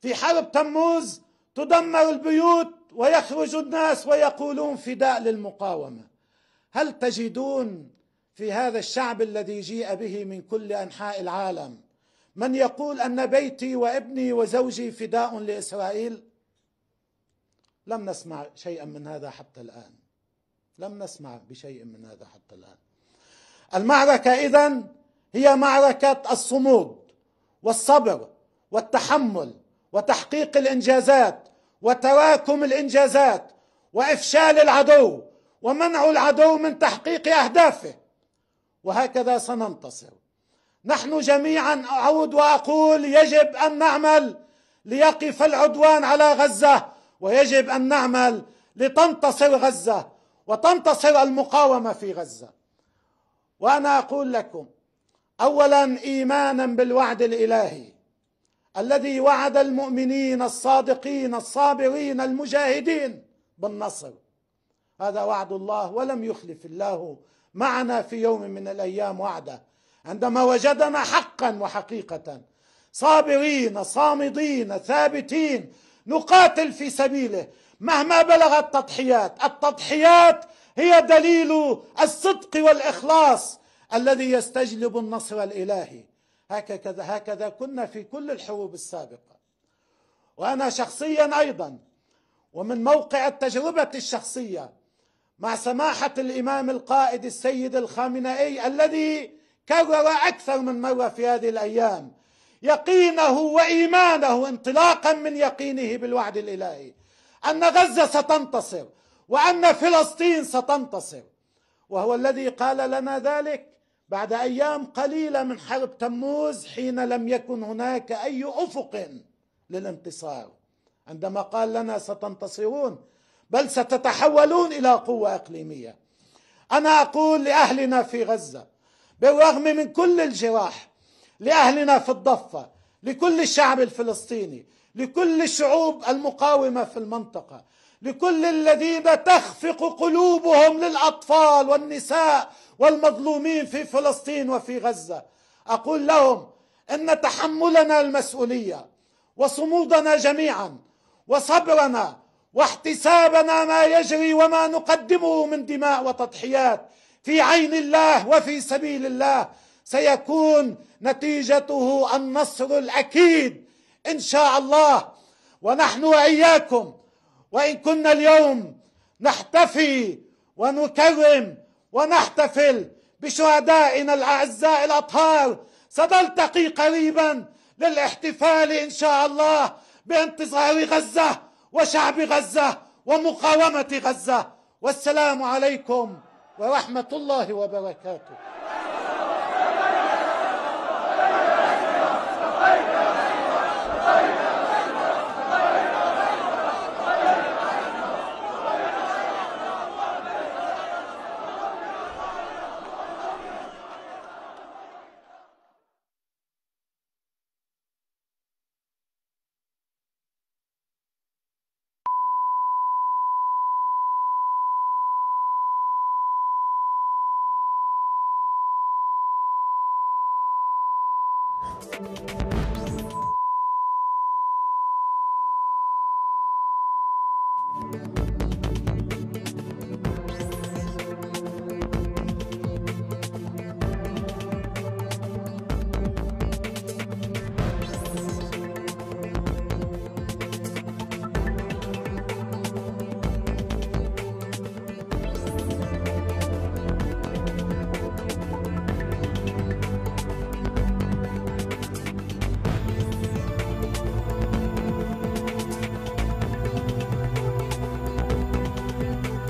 في حرب تموز تدمر البيوت ويخرج الناس ويقولون فداء للمقاومه هل تجدون في هذا الشعب الذي جيء به من كل انحاء العالم من يقول ان بيتي وابني وزوجي فداء لاسرائيل لم نسمع شيئا من هذا حتى الان لم نسمع بشيء من هذا حتى الان المعركه اذا هي معركه الصمود والصبر والتحمل وتحقيق الانجازات وتراكم الانجازات وافشال العدو ومنع العدو من تحقيق اهدافه وهكذا سننتصر نحن جميعا اعود واقول يجب ان نعمل ليقف العدوان على غزه ويجب ان نعمل لتنتصر غزه وتنتصر المقاومه في غزه وانا اقول لكم اولا ايمانا بالوعد الالهي الذي وعد المؤمنين الصادقين الصابرين المجاهدين بالنصر هذا وعد الله ولم يخلف الله معنا في يوم من الايام وعده عندما وجدنا حقا وحقيقه صابرين صامدين ثابتين نقاتل في سبيله مهما بلغت التضحيات التضحيات هي دليل الصدق والاخلاص الذي يستجلب النصر الالهي هكذا هكذا كنا في كل الحروب السابقه وانا شخصيا ايضا ومن موقع التجربه الشخصيه مع سماحه الامام القائد السيد الخامنائي الذي كرر أكثر من مرة في هذه الأيام يقينه وإيمانه انطلاقا من يقينه بالوعد الإلهي أن غزة ستنتصر وأن فلسطين ستنتصر وهو الذي قال لنا ذلك بعد أيام قليلة من حرب تموز حين لم يكن هناك أي أفق للانتصار عندما قال لنا ستنتصرون بل ستتحولون إلى قوة إقليمية أنا أقول لأهلنا في غزة بالرغم من كل الجراح لأهلنا في الضفة لكل الشعب الفلسطيني لكل الشعوب المقاومة في المنطقة لكل الذين تخفق قلوبهم للأطفال والنساء والمظلومين في فلسطين وفي غزة أقول لهم إن تحملنا المسؤولية وصمودنا جميعا وصبرنا واحتسابنا ما يجري وما نقدمه من دماء وتضحيات في عين الله وفي سبيل الله سيكون نتيجته النصر الاكيد ان شاء الله ونحن واياكم وان كنا اليوم نحتفي ونكرم ونحتفل بشهدائنا الاعزاء الاطهار سنلتقي قريبا للاحتفال ان شاء الله بانتصار غزه وشعب غزه ومقاومه غزه والسلام عليكم ورحمة الله وبركاته